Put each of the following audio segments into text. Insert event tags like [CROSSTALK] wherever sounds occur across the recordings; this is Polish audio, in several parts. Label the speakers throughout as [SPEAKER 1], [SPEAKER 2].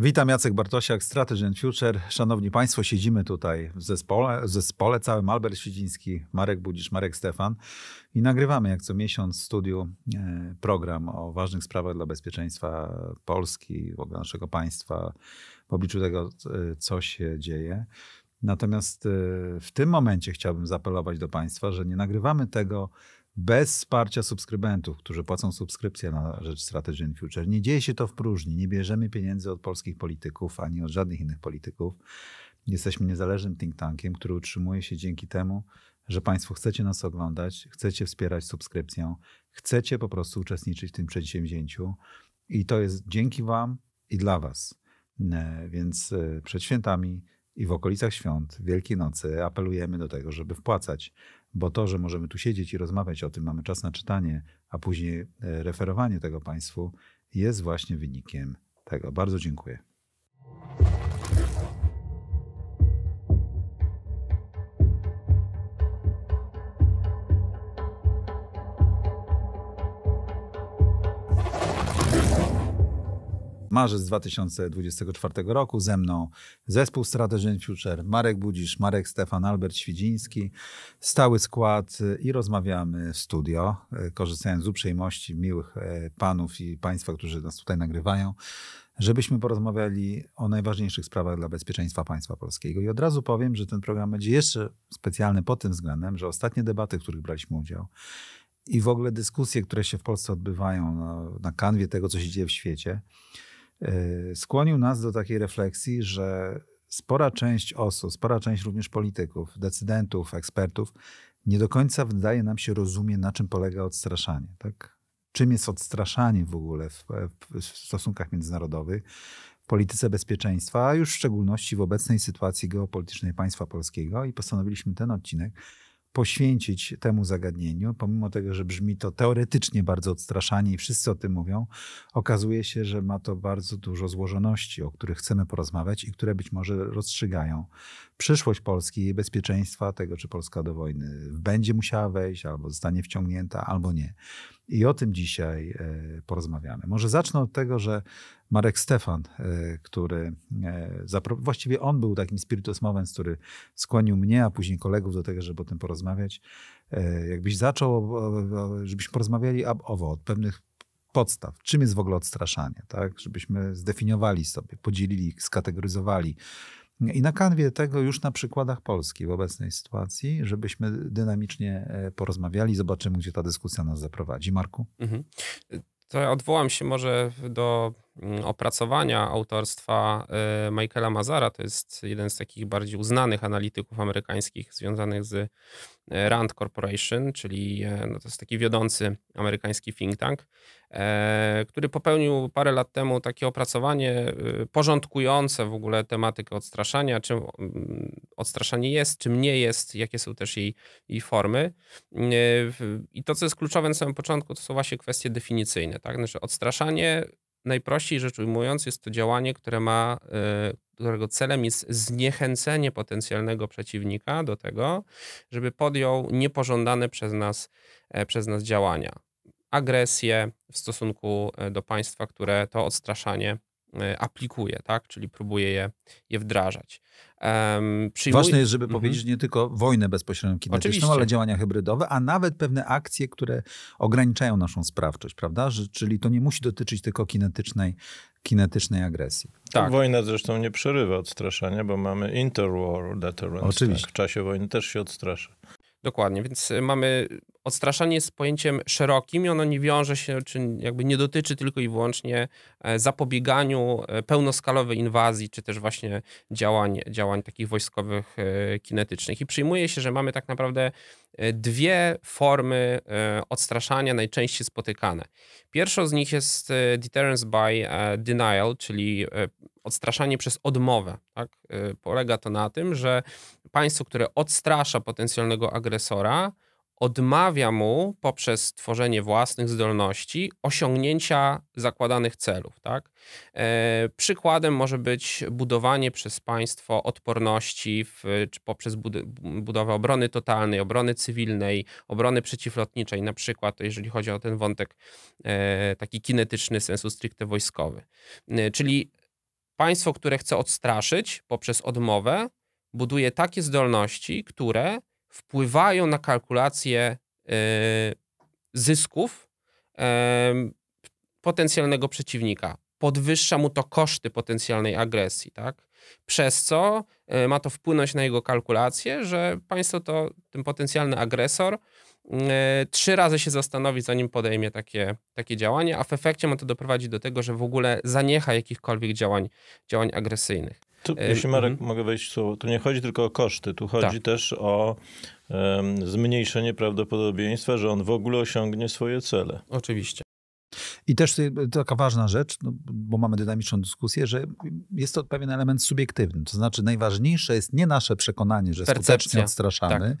[SPEAKER 1] Witam, Jacek Bartosiak, Strategy and Future. Szanowni Państwo, siedzimy tutaj w zespole, w zespole całym Albert Świdziński, Marek Budzisz, Marek Stefan i nagrywamy jak co miesiąc w studiu e, program o ważnych sprawach dla bezpieczeństwa Polski, w ogóle naszego państwa, w obliczu tego, e, co się dzieje. Natomiast e, w tym momencie chciałbym zaapelować do Państwa, że nie nagrywamy tego bez wsparcia subskrybentów, którzy płacą subskrypcję na rzecz Strategy in Future. Nie dzieje się to w próżni. Nie bierzemy pieniędzy od polskich polityków ani od żadnych innych polityków. Jesteśmy niezależnym think tankiem, który utrzymuje się dzięki temu, że Państwo chcecie nas oglądać, chcecie wspierać subskrypcją, chcecie po prostu uczestniczyć w tym przedsięwzięciu. I to jest dzięki Wam i dla Was. E, więc e, przed świętami i w okolicach świąt, Wielkiej Nocy apelujemy do tego, żeby wpłacać bo to, że możemy tu siedzieć i rozmawiać o tym, mamy czas na czytanie, a później e, referowanie tego Państwu, jest właśnie wynikiem tego. Bardzo dziękuję. Marzec 2024 roku ze mną zespół Strategy Future, Marek Budzisz, Marek Stefan, Albert Świdziński, stały skład i rozmawiamy w studio, e, korzystając z uprzejmości miłych e, panów i państwa, którzy nas tutaj nagrywają żebyśmy porozmawiali o najważniejszych sprawach dla bezpieczeństwa państwa polskiego. I od razu powiem, że ten program będzie jeszcze specjalny pod tym względem, że ostatnie debaty, w których braliśmy udział i w ogóle dyskusje, które się w Polsce odbywają na, no, na kanwie tego, co się dzieje w świecie, Y, skłonił nas do takiej refleksji, że spora część osób, spora część również polityków, decydentów, ekspertów, nie do końca wydaje nam się rozumie, na czym polega odstraszanie. Tak? Czym jest odstraszanie w ogóle w, w stosunkach międzynarodowych, w polityce bezpieczeństwa, a już w szczególności w obecnej sytuacji geopolitycznej państwa polskiego. I postanowiliśmy ten odcinek poświęcić temu zagadnieniu, pomimo tego, że brzmi to teoretycznie bardzo odstraszanie i wszyscy o tym mówią, okazuje się, że ma to bardzo dużo złożoności, o których chcemy porozmawiać i które być może rozstrzygają przyszłość Polski, jej bezpieczeństwa, tego, czy Polska do wojny będzie musiała wejść, albo zostanie wciągnięta, albo nie. I o tym dzisiaj e, porozmawiamy. Może zacznę od tego, że Marek Stefan, e, który e, właściwie on był takim spiritus movens, który skłonił mnie, a później kolegów do tego, żeby o tym porozmawiać. Jakbyś zaczął, żebyśmy porozmawiali owo od pewnych podstaw. Czym jest w ogóle odstraszanie, tak? Żebyśmy zdefiniowali sobie, podzielili, skategoryzowali i na kanwie tego już na przykładach Polski w obecnej sytuacji, żebyśmy dynamicznie e, porozmawiali, zobaczymy, gdzie ta dyskusja nas zaprowadzi. Marku? Mhm.
[SPEAKER 2] To ja odwołam się może do Mm, opracowania autorstwa y, Michaela Mazara, to jest jeden z takich bardziej uznanych analityków amerykańskich związanych z y, Rand Corporation, czyli e, no to jest taki wiodący amerykański think tank, e, który popełnił parę lat temu takie opracowanie y, porządkujące w ogóle tematykę odstraszania, czym mm, odstraszanie jest, czym nie jest, jakie są też jej, jej formy. I to, co jest kluczowe na samym początku, to są właśnie kwestie definicyjne. Tak? Znaczy odstraszanie najprościej rzecz ujmując, jest to działanie, które ma, e, którego celem jest zniechęcenie potencjalnego przeciwnika do tego, żeby podjął niepożądane przez nas, e, przez nas działania. Agresję w stosunku e, do państwa, które to odstraszanie Y, aplikuje, tak? czyli próbuje je, je wdrażać. Um, przyjmuj... Ważne jest, żeby mm powiedzieć nie
[SPEAKER 1] tylko wojnę bezpośrednią kinetyczną, Oczywiście. ale działania hybrydowe, a nawet pewne akcje, które ograniczają naszą sprawczość, prawda? Że, czyli to nie musi dotyczyć tylko kinetycznej, kinetycznej agresji.
[SPEAKER 3] Tak. Wojna zresztą nie przerywa odstraszania, bo mamy interwar deterrence. Tak? Oczywiście. Tak? W czasie
[SPEAKER 2] wojny też się odstrasza. Dokładnie, więc y, mamy odstraszanie jest pojęciem szerokim i ono nie wiąże się, czy jakby nie dotyczy tylko i wyłącznie e, zapobieganiu e, pełnoskalowej inwazji, czy też właśnie działań, działań takich wojskowych e, kinetycznych. I przyjmuje się, że mamy tak naprawdę dwie formy odstraszania najczęściej spotykane. Pierwszą z nich jest deterrence by denial, czyli odstraszanie przez odmowę. Tak? Polega to na tym, że państwo, które odstrasza potencjalnego agresora, odmawia mu poprzez tworzenie własnych zdolności osiągnięcia zakładanych celów. Tak? E, przykładem może być budowanie przez państwo odporności w, czy poprzez bud- budowę obrony totalnej, obrony cywilnej, obrony przeciwlotniczej, na przykład, to jeżeli chodzi o ten wątek e, taki kinetyczny, sensu stricte wojskowy. E, czyli państwo, które chce odstraszyć poprzez odmowę, buduje takie zdolności, które wpływają na kalkulację e, zysków e, potencjalnego przeciwnika. Podwyższa mu to koszty potencjalnej agresji, tak? Przez co e, ma to wpłynąć na jego kalkulację, że państwo to ten potencjalny agresor trzy razy się zastanowi, zanim podejmie takie, takie działanie, a w efekcie ma to doprowadzić do tego, że w ogóle zaniecha jakichkolwiek działań,
[SPEAKER 3] działań agresyjnych. Tu, e, jeśli Marek mhm. mogę wejść w słowo, tu nie chodzi tylko o koszty, tu chodzi tak. też o um, zmniejszenie prawdopodobieństwa, że on w ogóle osiągnie swoje cele. Oczywiście.
[SPEAKER 1] I też y, taka ważna rzecz, no, bo mamy dynamiczną dyskusję, że jest to pewien element subiektywny. To znaczy, najważniejsze jest nie nasze przekonanie, że Percepcja. skutecznie odstraszamy, tak.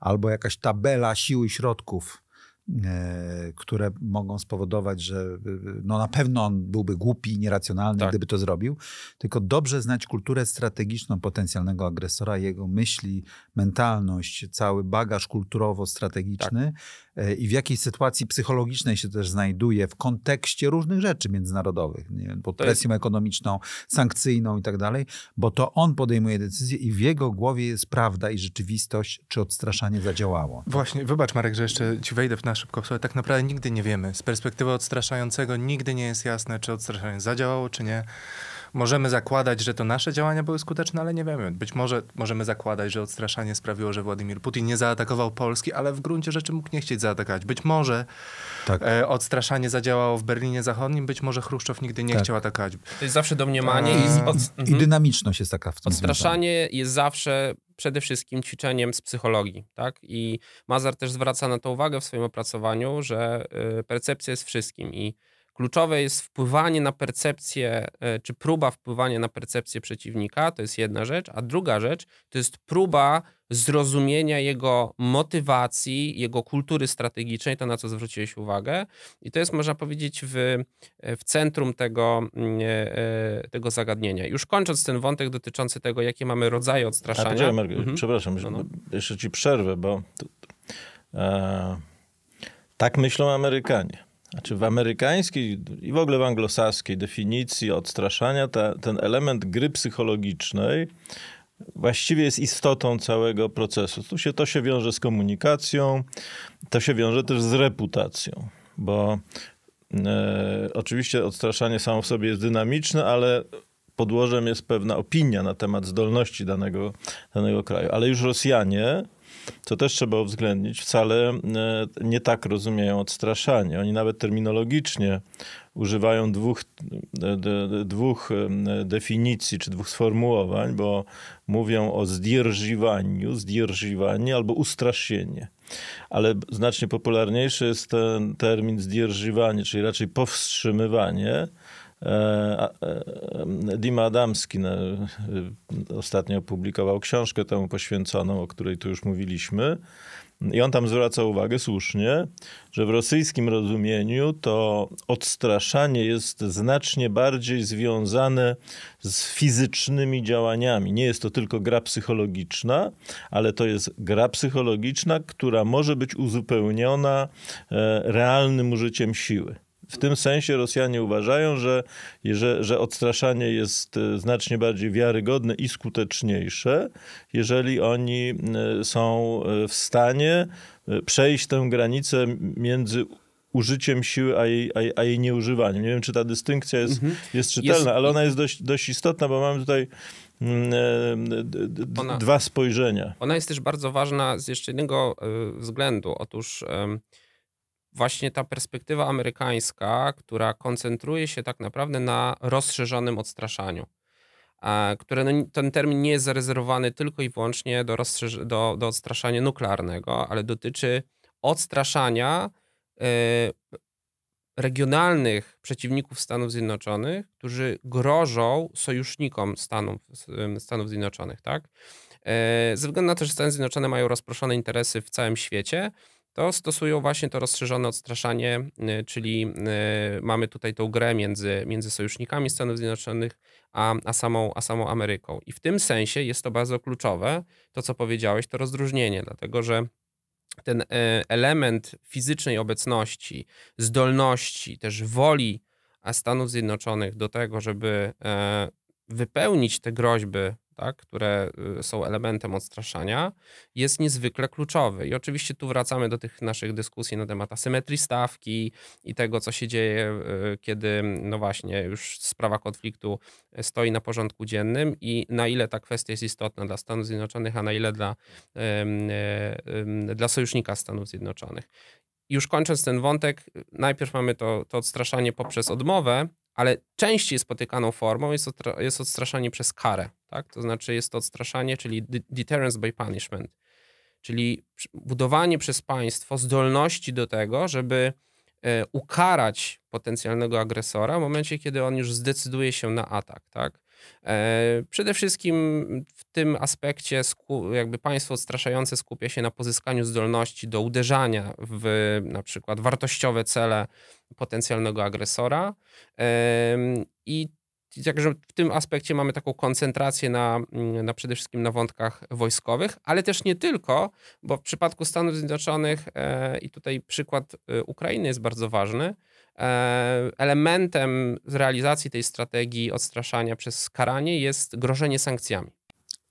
[SPEAKER 1] albo jakaś tabela sił i środków E, które mogą spowodować, że e, no na pewno on byłby głupi i nieracjonalny, tak. gdyby to zrobił, tylko dobrze znać kulturę strategiczną potencjalnego agresora, jego myśli, mentalność, cały bagaż kulturowo-strategiczny tak. i w jakiej sytuacji psychologicznej się też znajduje w kontekście różnych rzeczy międzynarodowych, nie wiem, pod presją jest... ekonomiczną, sankcyjną i tak dalej, bo to on podejmuje decyzję i w jego głowie jest prawda i rzeczywistość, czy odstraszanie zadziałało.
[SPEAKER 4] Właśnie, wybacz Marek, że jeszcze ci wejdę w nasz szybko sobie tak naprawdę nigdy nie wiemy. Z perspektywy odstraszającego nigdy nie jest jasne, czy odstraszanie zadziałało, czy nie. Możemy zakładać, że to nasze działania były skuteczne, ale nie wiemy. Być może możemy zakładać, że odstraszanie sprawiło, że Władimir Putin nie zaatakował Polski, ale w gruncie rzeczy mógł nie chcieć zaatakować. Być może tak. e, odstraszanie zadziałało w Berlinie Zachodnim, być może Chruszczow nigdy nie tak. chciał atakować. To jest zawsze domniemanie. Tak. I, i, od... Mhm.
[SPEAKER 2] i dynamiczność jest taka w tym Odstraszanie jest zawsze przede wszystkim ćwiczeniem z psychologii. Tak? I Mazar też zwraca na to uwagę w swoim opracowaniu, że y, percepcja jest wszystkim i Kluczowe jest wpływanie na percepcję, e, czy próba wpływania na percepcję przeciwnika, to jest jedna rzecz, a druga rzecz to jest próba zrozumienia jego motywacji, jego kultury strategicznej, to na co zwróciłeś uwagę. I to jest, można powiedzieć, w, e, w centrum tego, mm, e, tego zagadnienia. Już kończąc ten wątek dotyczący tego, jakie mamy rodzaje odstraszania. Mhm.
[SPEAKER 3] Przepraszam, no, no. jeszcze ci przerwę, bo. e, tak myślą Amerykanie. Znaczy w amerykańskiej i w ogóle w anglosaskiej definicji odstraszania ta, ten element gry psychologicznej właściwie jest istotą całego procesu. Tu się, to się wiąże z komunikacją, to się wiąże też z reputacją, bo e, oczywiście odstraszanie samo w sobie jest dynamiczne, ale podłożem jest pewna opinia na temat zdolności danego, danego kraju. Ale już Rosjanie co też trzeba uwzględnić, wcale e, nie tak rozumieją odstraszanie. Oni nawet terminologicznie używają dwóch, dwóch definicji czy dwóch sformułowań, bo mówią o zdierżiwaniu, zdierżiwanie albo ustraszenie. Ale znacznie popularniejszy jest ten termin zdierżywanie, czyli raczej powstrzymywanie E, e, Dima Adamski e, ostatnio opublikował książkę temu poświęconą, o której tu już mówiliśmy. I on tam zwraca uwagę słusznie, że w rosyjskim rozumieniu to odstraszanie jest znacznie bardziej związane z fizycznymi działaniami. Nie jest to tylko gra psychologiczna, ale to jest gra psychologiczna, która może być uzupełniona realnym użyciem siły. W tym sensie Rosjanie uważają, że, że, że odstraszanie jest e, znacznie bardziej wiarygodne i skuteczniejsze, jeżeli oni e, są e, w stanie przejść tę granicę między użyciem siły, a jej, a, a jej nieużywaniem. Nie wiem, czy ta dystynkcja jest, mhm. jest czytelna, jest... ale ona jest dość, dość istotna, bo mamy tutaj mm, ona, dwa spojrzenia. Ona jest też bardzo
[SPEAKER 2] ważna z jeszcze jednego względu. Otóż. Y właśnie ta perspektywa amerykańska, która koncentruje się tak naprawdę na rozszerzonym odstraszaniu, e, które no, ten termin nie jest zarezerwowany tylko i wyłącznie do, do, do odstraszania nuklearnego, ale dotyczy odstraszania e, regionalnych przeciwników Stanów Zjednoczonych, którzy grożą sojusznikom Stanów, Stanów Zjednoczonych, tak? E, ze względu na to, że Stany Zjednoczone mają rozproszone interesy w całym świecie, to stosują właśnie to rozszerzone odstraszanie, y, czyli y, mamy tutaj tą grę między, między sojusznikami Stanów Zjednoczonych a, a, samą, a samą Ameryką. I w tym sensie jest to bardzo kluczowe, to co powiedziałeś, to rozróżnienie, dlatego że ten e, element fizycznej obecności, zdolności, też woli Stanów Zjednoczonych do tego, żeby e, wypełnić te groźby tak, które y, są elementem odstraszania, jest niezwykle kluczowy. I oczywiście tu wracamy do tych naszych dyskusji na temat asymetrii stawki i tego, co się dzieje, y, kiedy no właśnie już sprawa konfliktu y, stoi na porządku dziennym i na ile ta kwestia jest istotna dla Stanów Zjednoczonych, a na ile dla, e, dla sojusznika Stanów Zjednoczonych. Już kończąc ten wątek, najpierw mamy to, to odstraszanie poprzez odmowę, ale częściej spotykaną formą jest, jest odstraszanie przez karę. Tak? To znaczy jest to odstraszanie, czyli deterrence by punishment, czyli budowanie przez państwo zdolności do tego, żeby e, ukarać potencjalnego agresora w momencie, kiedy on już zdecyduje się na atak. Tak? E, przede wszystkim w tym aspekcie jakby państwo odstraszające skupia się na pozyskaniu zdolności do uderzania w na przykład wartościowe cele potencjalnego agresora i Także w tym aspekcie mamy taką koncentrację na, na przede wszystkim na wątkach wojskowych, ale też nie tylko, bo w przypadku Stanów Zjednoczonych e, i tutaj przykład e, Ukrainy jest bardzo ważny, E, elementem z realizacji tej strategii odstraszania przez karanie jest grożenie sankcjami.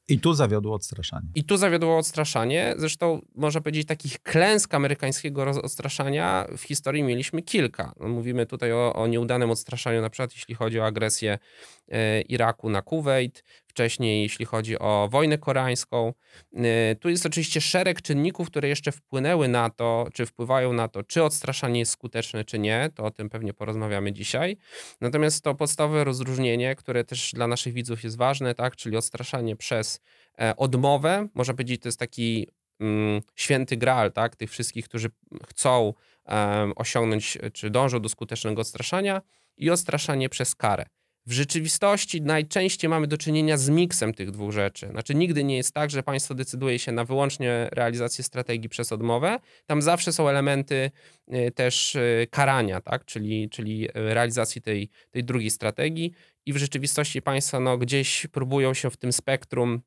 [SPEAKER 1] I tu zawiodło odstraszanie.
[SPEAKER 2] I tu zawiodło odstraszanie. Zresztą można powiedzieć, takich klęsk amerykańskiego odstraszania w historii mieliśmy kilka. No, mówimy tutaj o, o nieudanym odstraszaniu, na przykład jeśli chodzi o agresję Y, Iraku na Kuwejt, wcześniej jeśli chodzi o wojnę koreańską. Y, tu jest oczywiście szereg czynników, które jeszcze wpłynęły na to, czy wpływają na to, czy odstraszanie jest skuteczne, czy nie. To o tym pewnie porozmawiamy dzisiaj. Natomiast to podstawowe rozróżnienie, które też dla naszych widzów jest ważne, tak? czyli odstraszanie przez e, odmowę. Można powiedzieć, to jest taki mm, święty graal tak? tych wszystkich, którzy chcą e, osiągnąć czy dążą do skutecznego odstraszania i odstraszanie przez karę. W rzeczywistości najczęściej mamy do czynienia z miksem tych dwóch rzeczy. Znaczy, nigdy nie jest tak, że państwo decyduje się na wyłącznie realizację strategii przez odmowę. Tam zawsze są elementy y, też y, karania, tak? czyli, czyli y, realizacji tej, tej drugiej strategii. I w rzeczywistości państwo, no, gdzieś próbują się w tym spektrum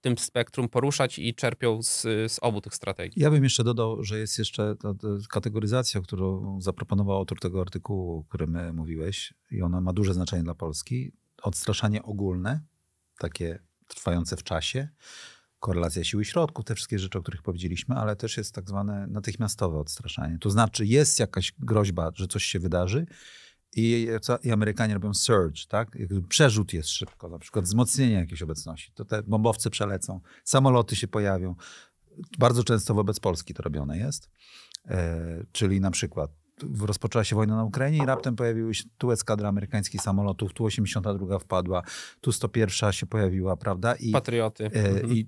[SPEAKER 2] tym spektrum poruszać i czerpią z, z obu tych strategii.
[SPEAKER 1] Ja bym jeszcze dodał, że jest jeszcze ta, ta kategoryzacja, którą zaproponował autor tego artykułu, o którym e, mówiłeś, i ona ma duże znaczenie dla Polski. Odstraszanie ogólne, takie trwające w czasie, korelacja siły środków, te wszystkie rzeczy, o których powiedzieliśmy, ale też jest tak zwane natychmiastowe odstraszanie. To znaczy, jest jakaś groźba, że coś się wydarzy, i, I Amerykanie robią surge, tak? Przerzut jest szybko, na przykład wzmocnienie jakiejś obecności. To te bombowce przelecą, samoloty się pojawią. Bardzo często wobec Polski to robione jest. E, czyli na przykład rozpoczęła się wojna na Ukrainie i raptem pojawiły się tu eskadra amerykańskich samolotów, tu 82 wpadła, tu 101 się pojawiła, prawda? I, Patrioty. E, mhm. I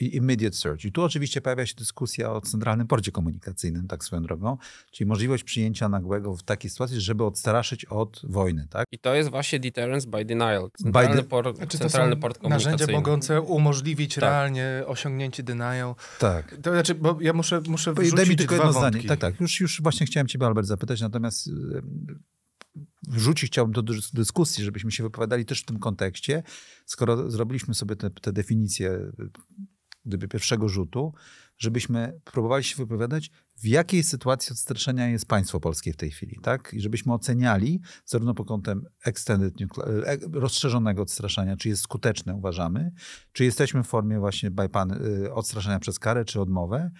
[SPEAKER 1] i immediate search. I tu oczywiście pojawia się dyskusja o centralnym porcie komunikacyjnym, tak swoją drogą, czyli możliwość przyjęcia nagłego w takiej sytuacji, żeby odstraszyć od wojny.
[SPEAKER 2] Tak? I to jest właśnie deterrence by denial. Centralny, by de port, znaczy, centralny port komunikacyjny. Narzędzia mogące
[SPEAKER 4] umożliwić tak. realnie osiągnięcie denial. Tak. To znaczy, bo ja muszę, muszę wrzucić Daj mi tylko jedno zdanie. Tak, tak.
[SPEAKER 1] Już, już właśnie chciałem ciebie, Albert, zapytać, natomiast wrzucić chciałbym do dyskusji, żebyśmy się wypowiadali też w tym kontekście. Skoro zrobiliśmy sobie te, te definicje gdyby pierwszego rzutu, żebyśmy próbowali się wypowiadać, w jakiej sytuacji odstraszenia jest państwo polskie w tej chwili, tak? I żebyśmy oceniali zarówno pod kątem extended e, rozszerzonego odstraszania, czy jest skuteczne, uważamy, czy jesteśmy w formie właśnie pan, e, odstraszania przez karę, czy odmowę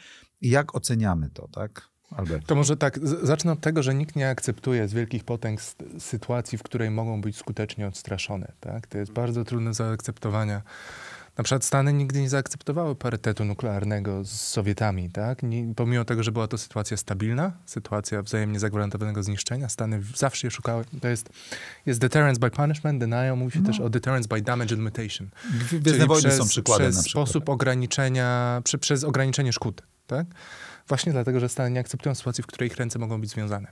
[SPEAKER 1] i jak oceniamy to, tak? Albert.
[SPEAKER 4] To może tak, zacznę od tego, że nikt nie akceptuje z wielkich potęg sytuacji, w której mogą być skutecznie odstraszone. Tak? To jest bardzo trudne do zaakceptowania na przykład Stany nigdy nie zaakceptowały parytetu nuklearnego z Sowietami, tak? Nie, pomimo tego, że była to sytuacja stabilna, sytuacja wzajemnie zagwarantowanego zniszczenia, Stany zawsze je szukały. To jest, jest deterrence by punishment, denial, mówi się no. też o deterrence by damage and limitation. Gwiezdne wojny przez, są przykładem przez na przykład. sposób ograniczenia, przy, przez ograniczenie szkód, tak? Właśnie dlatego, że Stany nie akceptują sytuacji, w której ich ręce mogą być związane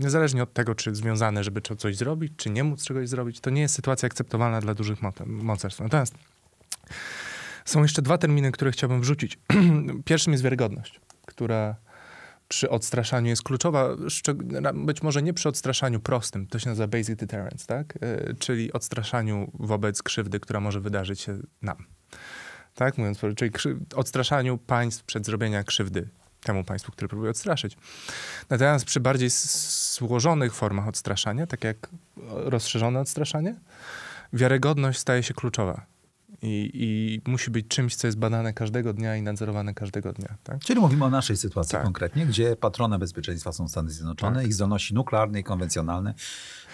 [SPEAKER 4] niezależnie od tego, czy związane, żeby coś zrobić, czy nie móc czegoś zrobić, to nie jest sytuacja akceptowalna dla dużych mocarstw. Natomiast są jeszcze dwa terminy, które chciałbym wrzucić. [CLEARS THROAT] Pierwszym jest wiarygodność, która przy odstraszaniu jest kluczowa, być może nie przy odstraszaniu prostym, to się nazywa basic deterrence, tak? E, czyli odstraszaniu wobec krzywdy, która może wydarzyć się nam. Tak mówiąc, czyli odstraszaniu państw przed zrobienia krzywdy temu państwu, które próbuje odstraszyć. Natomiast przy bardziej złożonych formach odstraszania, tak jak rozszerzone odstraszanie, wiarygodność staje się kluczowa. I, I, musi być czymś, co jest badane każdego dnia i nadzorowane każdego dnia.
[SPEAKER 1] Tak? Czyli mówimy o naszej sytuacji tak. konkretnie, gdzie patrona bezpieczeństwa są Stany Zjednoczone, tak. ich zdolności nuklearne i konwencjonalne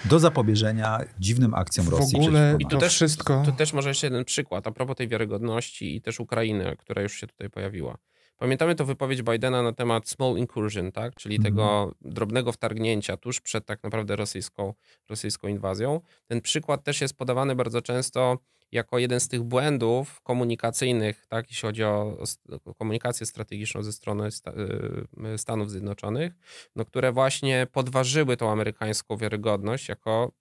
[SPEAKER 1] do zapobieżenia dziwnym akcjom w Rosji. W ogóle i to, też, wszystko.
[SPEAKER 2] To też może jeszcze jeden przykład a propos tej wiarygodności i też Ukrainy, która już się tutaj pojawiła. Pamiętamy to wypowiedź Bidena na temat small incursion, tak? czyli mm. tego drobnego wtargnięcia tuż przed tak naprawdę rosyjską, rosyjską inwazją. Ten przykład też jest podawany bardzo często jako jeden z tych błędów komunikacyjnych, tak, jeśli chodzi o komunikację strategiczną ze strony y, Stanów Zjednoczonych, no, które właśnie podważyły tą amerykańską wiarygodność jako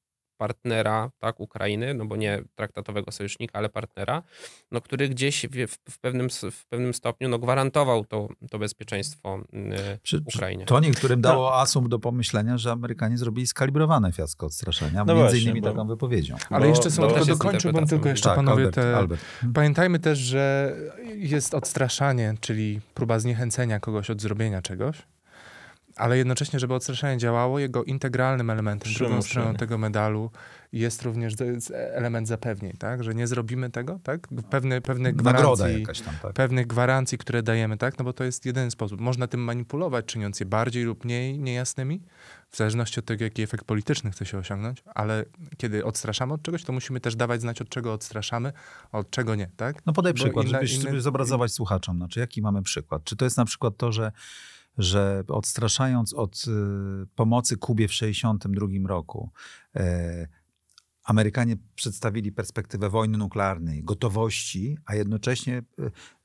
[SPEAKER 2] partnera, tak, Ukrainy, no bo nie traktatowego sojusznika, ale partnera, no, który gdzieś w, w pewnym, w pewnym stopniu no, gwarantował to, to bezpieczeństwo y, przy, Ukrainie. To niektórym no. dało no.
[SPEAKER 1] asum do pomyślenia, że Amerykanie zrobili skalibrowane fiasko odstraszenia, no między właśnie, innymi bo, taką wypowiedzią. Ale bo, jeszcze są, tylko dokończyłbym tylko jeszcze tak, panowie Albert, te... Albert.
[SPEAKER 4] Pamiętajmy też, że jest odstraszanie, czyli próba zniechęcenia kogoś od zrobienia czegoś ale jednocześnie, żeby odstraszenie działało, jego integralnym elementem, drugą stroną tego medalu jest również element zapewnień, tak? Że nie zrobimy tego, tak? Pewne, pewne gwarancji, tam, tak? pewnych gwarancji, które dajemy, tak? No bo to jest jeden sposób. Można tym manipulować, czyniąc je bardziej lub mniej niejasnymi, w zależności od tego, jaki efekt polityczny chce się osiągnąć, ale kiedy odstraszamy od czegoś, to musimy też dawać znać, od czego odstraszamy, od czego nie, tak? No podaj bo przykład, inna, żebyś, inny, żeby zobrazować
[SPEAKER 1] słuchaczom. Znaczy, jaki mamy przykład? Czy to jest na przykład to, że że odstraszając od y, pomocy Kubie w 1962 roku, y, Amerykanie przedstawili perspektywę wojny nuklearnej, gotowości, a jednocześnie e,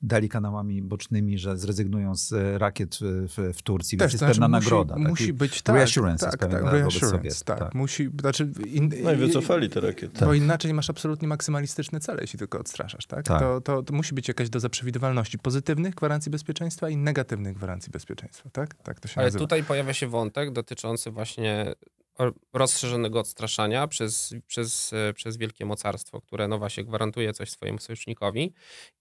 [SPEAKER 1] dali kanałami bocznymi, że zrezygnują z e, rakiet e, w, w Turcji, Też, więc jest znaczy pewna musi, nagroda. Musi być tak. Reassurance tak, tak,
[SPEAKER 4] reassurance, tak. tak. Musi, znaczy in, no i wycofali te rakiety. Bo tak. inaczej masz absolutnie maksymalistyczne cele, jeśli tylko odstraszasz. Tak? tak. To, to, to, musi być jakaś doza przewidywalności pozytywnych gwarancji bezpieczeństwa i negatywnych gwarancji bezpieczeństwa. Tak? Tak to się Ale nazywa.
[SPEAKER 2] tutaj pojawia się wątek dotyczący właśnie rozszerzonego odstraszania przez, przez, e, przez wielkie mocarstwo, które no właśnie gwarantuje coś swojemu sojusznikowi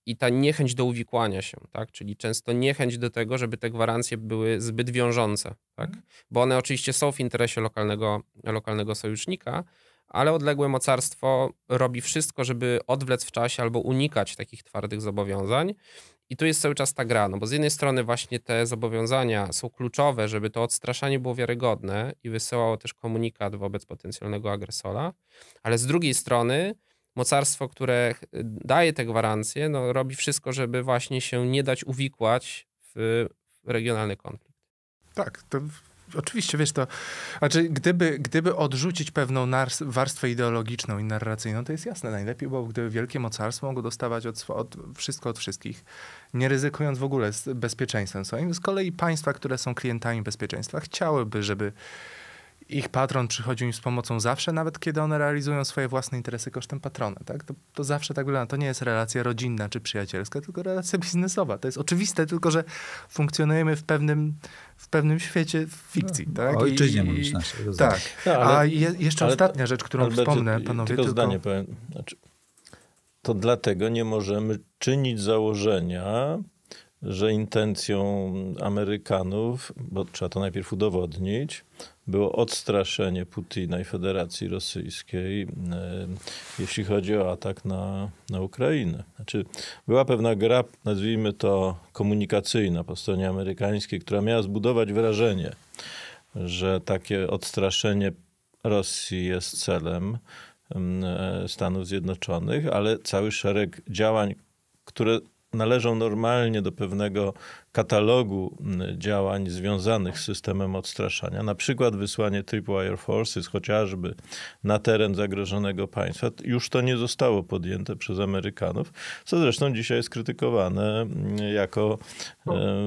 [SPEAKER 2] i ta niechęć do uwikłania się, tak? czyli często niechęć do tego, żeby te gwarancje były zbyt wiążące, tak? Mhm. bo one oczywiście są w interesie lokalnego, lokalnego sojusznika, ale odległe mocarstwo robi wszystko, żeby odwlec w czasie albo unikać takich twardych zobowiązań. I tu jest cały czas ta gra, no bo z jednej strony właśnie te zobowiązania są kluczowe, żeby to odstraszanie było wiarygodne i wysyłało też komunikat wobec potencjalnego agresora, ale z drugiej strony mocarstwo, które daje te gwarancje, no robi wszystko, żeby właśnie się nie dać uwikłać w regionalny konflikt.
[SPEAKER 4] Tak, to oczywiście, wiesz, to... Znaczy, gdyby, gdyby odrzucić pewną warstwę ideologiczną i narracyjną, to jest jasne. Najlepiej byłoby, gdyby wielkie mocarstwo mogło dostawać od, od, wszystko od wszystkich, nie ryzykując w ogóle z bezpieczeństwem swoim. Z kolei państwa, które są klientami bezpieczeństwa, chciałyby, żeby ich patron przychodził im z pomocą zawsze, nawet kiedy one realizują swoje własne interesy kosztem patrona. Tak? To, to zawsze tak wygląda. To nie jest relacja rodzinna czy przyjacielska, tylko relacja biznesowa. To jest oczywiste, tylko że funkcjonujemy w pewnym, w pewnym świecie fikcji. No, tak? Ojczyźnie I, mówisz naszej. Tak. No, ale, A jeszcze ale, ostatnia rzecz, którą ale, wspomnę, panowie. Tylko, tylko... zdanie
[SPEAKER 3] powiem. Znaczy, to dlatego nie możemy czynić założenia, że intencją Amerykanów, bo trzeba to najpierw udowodnić, było odstraszenie Putina i Federacji Rosyjskiej, e, jeśli chodzi o atak na, na Ukrainę. Znaczy, była pewna gra, nazwijmy to komunikacyjna po stronie amerykańskiej, która miała zbudować wrażenie, że takie odstraszenie Rosji jest celem mm, e, Stanów Zjednoczonych, ale cały szereg działań, które należą normalnie do pewnego katalogu mm, działań związanych z systemem odstraszania, na przykład wysłanie tripwire forces chociażby na teren zagrożonego państwa, już to nie zostało podjęte przez Amerykanów, co zresztą dzisiaj jest krytykowane mm, jako,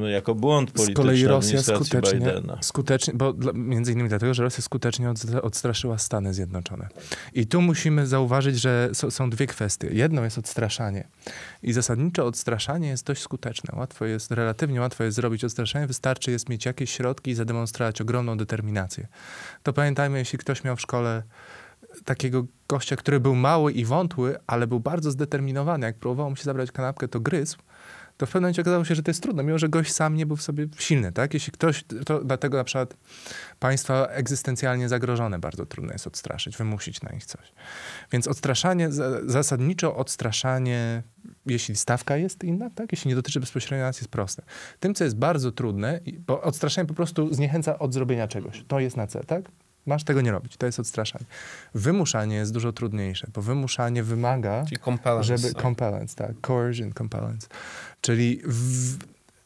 [SPEAKER 3] e, jako błąd polityczny Z kolei Rosja skutecznie,
[SPEAKER 4] skutecznie bo dla, między innymi dlatego, że Rosja skutecznie odstraszyła Stany Zjednoczone. I tu musimy zauważyć, że są dwie kwestie. Jedną jest odstraszanie. I zasadniczo odstraszanie jest dość skuteczne. Łatwo jest relatywnie łatwo jest zrobić odstraszenie, wystarczy jest mieć jakieś środki i zademonstrować ogromną determinację. To pamiętajmy, jeśli ktoś miał w szkole takiego gościa, który był mały i wątły, ale był bardzo zdeterminowany. Jak próbował mu się zabrać kanapkę, to gryzł, to w pewnym momencie okazało się, że to jest trudne, mimo że gość sam nie był w sobie silny, tak? Jeśli ktoś, to dlatego na przykład państwa egzystencjalnie zagrożone bardzo trudno jest odstraszyć, wymusić na nich coś. Więc odstraszanie, zasadniczo odstraszanie, jeśli stawka jest inna, tak? Jeśli nie dotyczy bezpośrednio nas, jest proste. Tym, co jest bardzo trudne, bo odstraszanie po prostu zniechęca od zrobienia czegoś. To jest na C, tak? masz tego nie robić. To jest odstraszanie. Wymuszanie jest dużo trudniejsze, bo wymuszanie wymaga... Czyli compellence. Żeby, Compellence, tak. Coercion compellence. Czyli w,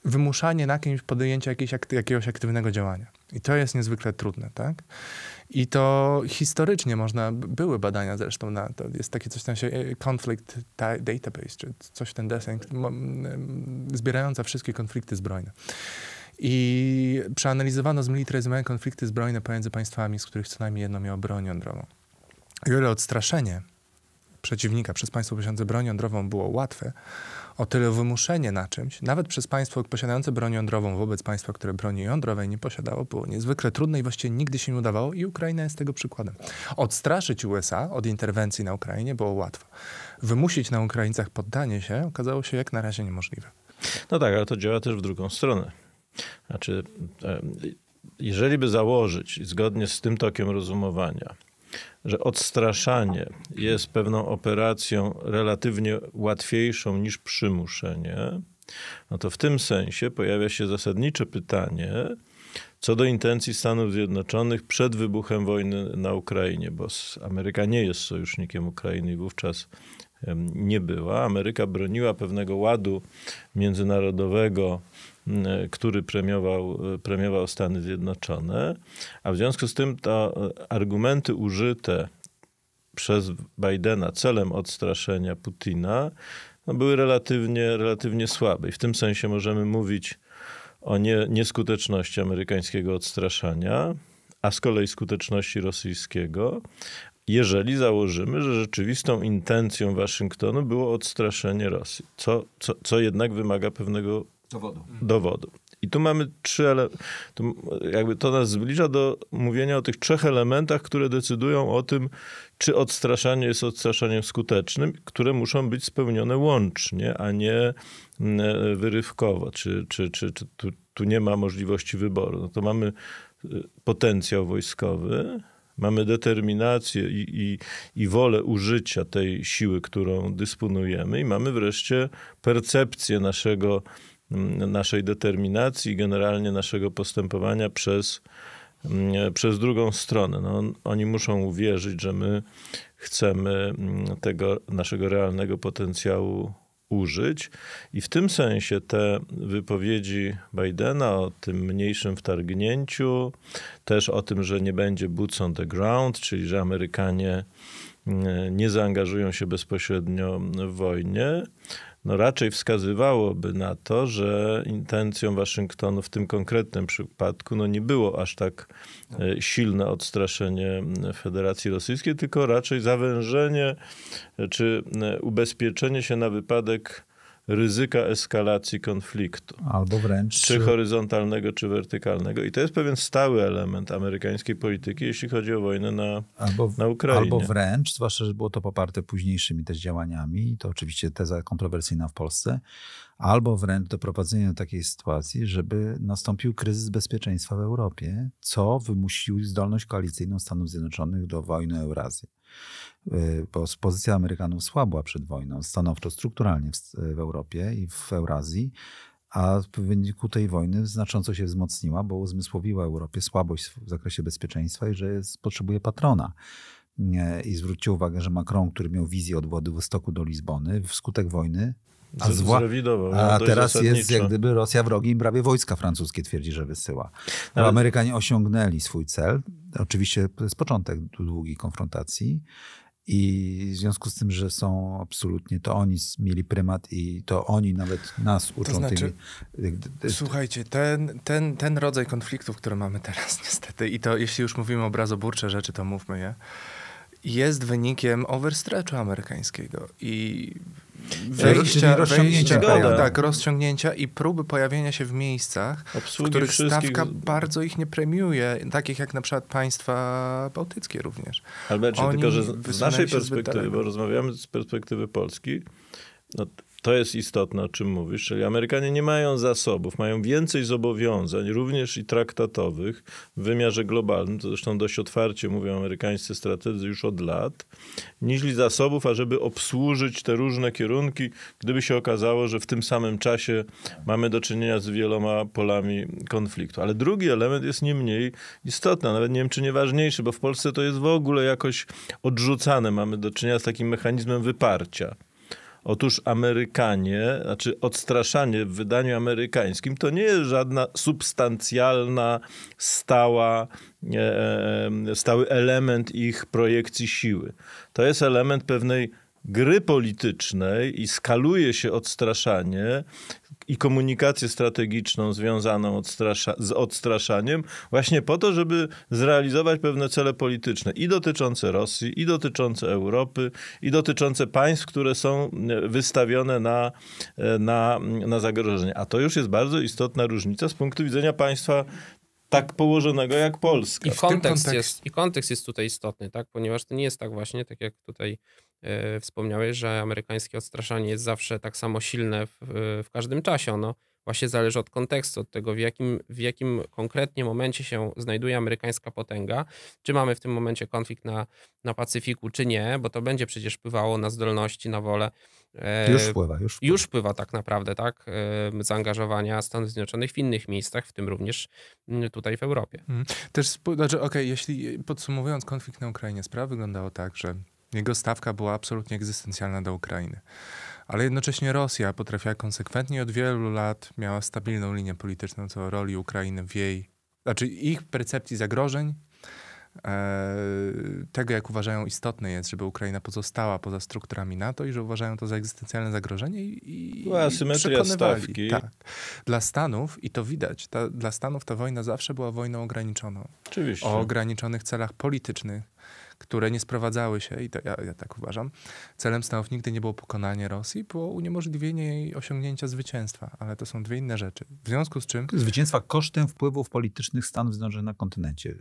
[SPEAKER 4] wymuszanie na kimś podjęcia jakiejś, jakiegoś aktywnego działania. I to jest niezwykle trudne, tak? I to historycznie można, były badania zresztą na to, jest takie coś tam się, e, conflict database, czy coś w ten deseń, zbierająca wszystkie konflikty zbrojne. I przeanalizowano, zmilitaryzowane konflikty zbrojne pomiędzy państwami, z których co najmniej jedno miało broń jądrową. I o ile odstraszenie przeciwnika przez państwo posiadające broń jądrową było łatwe, o tyle wymuszenie na czymś, nawet przez państwo posiadające broń jądrową wobec państwa, które broni jądrowej nie posiadało, było niezwykle trudne i właściwie nigdy się nie udawało i Ukraina jest tego przykładem. Odstraszyć USA od interwencji na Ukrainie było łatwo. Wymusić na Ukraińcach poddanie się okazało się jak na razie niemożliwe.
[SPEAKER 3] No tak, ale to działa też w drugą stronę znaczy, e, jeżeli by założyć, zgodnie z tym tokiem rozumowania, że odstraszanie jest pewną operacją relatywnie łatwiejszą niż przymuszenie, no to w tym sensie pojawia się zasadnicze pytanie co do intencji Stanów Zjednoczonych przed wybuchem wojny na Ukrainie, bo Ameryka nie jest sojusznikiem Ukrainy i wówczas nie była. Ameryka broniła pewnego ładu międzynarodowego E, który premiował, e, premiował Stany Zjednoczone, a w związku z tym to e, argumenty użyte przez Bidena celem odstraszenia Putina no, były relatywnie, relatywnie słabe. I w tym sensie możemy mówić o nie, nieskuteczności amerykańskiego odstraszania, a z kolei skuteczności rosyjskiego, jeżeli założymy, że rzeczywistą intencją Waszyngtonu było odstraszenie Rosji, co, co, co jednak wymaga pewnego dowodu. dowodu. I tu mamy trzy elementy. Jakby to nas zbliża do mówienia o tych trzech elementach, które decydują o tym, czy odstraszanie jest odstraszaniem skutecznym, które muszą być spełnione łącznie, a nie mm, e, wyrywkowo, czy, czy, czy, czy tu, tu nie ma możliwości wyboru. No to mamy e, potencjał wojskowy, mamy determinację i, i, i wolę użycia tej siły, którą dysponujemy, i mamy wreszcie percepcję naszego Mm, naszej determinacji, generalnie naszego postępowania przez, mm, przez drugą stronę. No, oni muszą uwierzyć, że my chcemy mm, tego naszego realnego potencjału użyć. I w tym sensie te wypowiedzi Bidena o tym mniejszym wtargnięciu, też o tym, że nie będzie boots on the ground, czyli że Amerykanie nie zaangażują się bezpośrednio w wojnie, no raczej wskazywałoby na to, że intencją Waszyngtonu w tym konkretnym przypadku no nie było aż tak e, silne odstraszenie Federacji Rosyjskiej, tylko raczej zawężenie e, czy e, ubezpieczenie się na wypadek ryzyka eskalacji konfliktu.
[SPEAKER 1] Albo wręcz.
[SPEAKER 3] Czy horyzontalnego, czy wertykalnego. I to jest pewien stały element amerykańskiej polityki, jeśli chodzi o wojnę na, albo, na Ukrainie. Albo wręcz,
[SPEAKER 1] zwłaszcza, że było to poparte późniejszymi też działaniami, to oczywiście teza kontrowersyjna w Polsce, albo wręcz doprowadzenie do takiej sytuacji, żeby nastąpił kryzys bezpieczeństwa w Europie, co wymusił zdolność koalicyjną Stanów Zjednoczonych do wojny o Eurazję. Y, bo pozycja Amerykanów słabła przed wojną, stanowczo strukturalnie w, w Europie i w Eurazji, a w wyniku tej wojny znacząco się wzmocniła, bo uzmysłowiła Europie słabość w zakresie bezpieczeństwa i że jest, potrzebuje patrona. Y, I zwrócił uwagę, że Macron, który miał wizję od Władywostoku do Lizbony, wskutek wojny a, A no, teraz zasadniczo. jest jak gdyby Rosja i prawie wojska francuskie twierdzi, że wysyła. No, ale... Amerykanie osiągnęli swój cel. Oczywiście to jest początek długiej konfrontacji. I w związku z tym, że są absolutnie, to oni mieli prymat i to oni nawet nas uczą. To znaczy, tymi...
[SPEAKER 4] Słuchajcie, ten, ten, ten rodzaj konfliktów, które mamy teraz [LAUGHS] niestety i to jeśli już mówimy o obrazoburcze rzeczy, to mówmy je, jest wynikiem overstretchu amerykańskiego i wejścia, rozciągnięcia, wejścia, tak, rozciągnięcia i próby pojawienia się w
[SPEAKER 3] miejscach, Obsługi w których wszystkich... stawka
[SPEAKER 4] bardzo ich nie premiuje, takich jak na przykład państwa bałtyckie również. Albercie, tylko że z naszej perspektywy, bo
[SPEAKER 3] rozmawiamy z perspektywy Polski, no, to jest istotne, o czym mówisz, czyli Amerykanie nie mają zasobów, mają więcej zobowiązań, również i traktatowych w wymiarze globalnym, to zresztą dość otwarcie mówią amerykańscy strategzy już od lat, niżli zasobów, ażeby obsłużyć te różne kierunki, gdyby się okazało, że w tym samym czasie mamy do czynienia z wieloma polami konfliktu. Ale drugi element jest nie mniej istotny, nawet nie wiem czy nie ważniejszy, bo w Polsce to jest w ogóle jakoś odrzucane. Mamy do czynienia z takim mechanizmem wyparcia Otóż Amerykanie, znaczy odstraszanie w wydaniu amerykańskim, to nie jest żadna substancjalna, stała, e, e, stały element ich projekcji siły. To jest element pewnej gry politycznej i skaluje się odstraszanie i komunikację strategiczną związaną odstrasza z odstraszaniem, właśnie po to, żeby zrealizować pewne cele polityczne i dotyczące Rosji, i dotyczące Europy, i dotyczące państw, które są e, wystawione na, e, na, na zagrożenie. A to już jest bardzo istotna różnica z punktu widzenia państwa tak położonego jak Polska. I kontekst, kontekst, Jest, I
[SPEAKER 2] kontekst jest tutaj istotny, tak? ponieważ to nie jest tak właśnie, tak jak tutaj Yy, wspomniałeś, że amerykańskie odstraszanie jest zawsze tak samo silne w, w każdym czasie. Ono właśnie zależy od kontekstu, od tego, w jakim, w jakim konkretnie momencie się znajduje amerykańska potęga, czy mamy w tym momencie konflikt na, na Pacyfiku, czy nie, bo to będzie przecież wpływało na zdolności, na wolę. E, już wpływa, już wpływa. Już wpływa tak naprawdę, tak? E, zaangażowania Stanów Zjednoczonych w innych miejscach, w tym również tutaj w Europie.
[SPEAKER 4] Mhm. Też, znaczy, okej, okay, jeśli podsumowując konflikt na Ukrainie, sprawa wyglądała tak, że jego stawka była absolutnie egzystencjalna dla Ukrainy. Ale jednocześnie Rosja potrafiła konsekwentnie od wielu lat miała stabilną linię polityczną co roli Ukrainy w jej, znaczy ich percepcji zagrożeń, e, tego, jak uważają istotne jest, żeby Ukraina pozostała poza strukturami NATO i że uważają to za egzystencjalne zagrożenie i, i asymetria stawki. Tak. Dla Stanów, i to widać, ta, dla Stanów ta wojna zawsze była wojną ograniczoną. Oczywiście. O ograniczonych celach politycznych które nie sprowadzały się, i to ja, ja tak uważam, celem Stanów nigdy nie było pokonanie Rosji, było uniemożliwienie jej osiągnięcia zwycięstwa, ale to są dwie inne rzeczy. W związku z czym...
[SPEAKER 1] Zwycięstwa kosztem wpływów politycznych Stanów Zjednoczonych na kontynencie.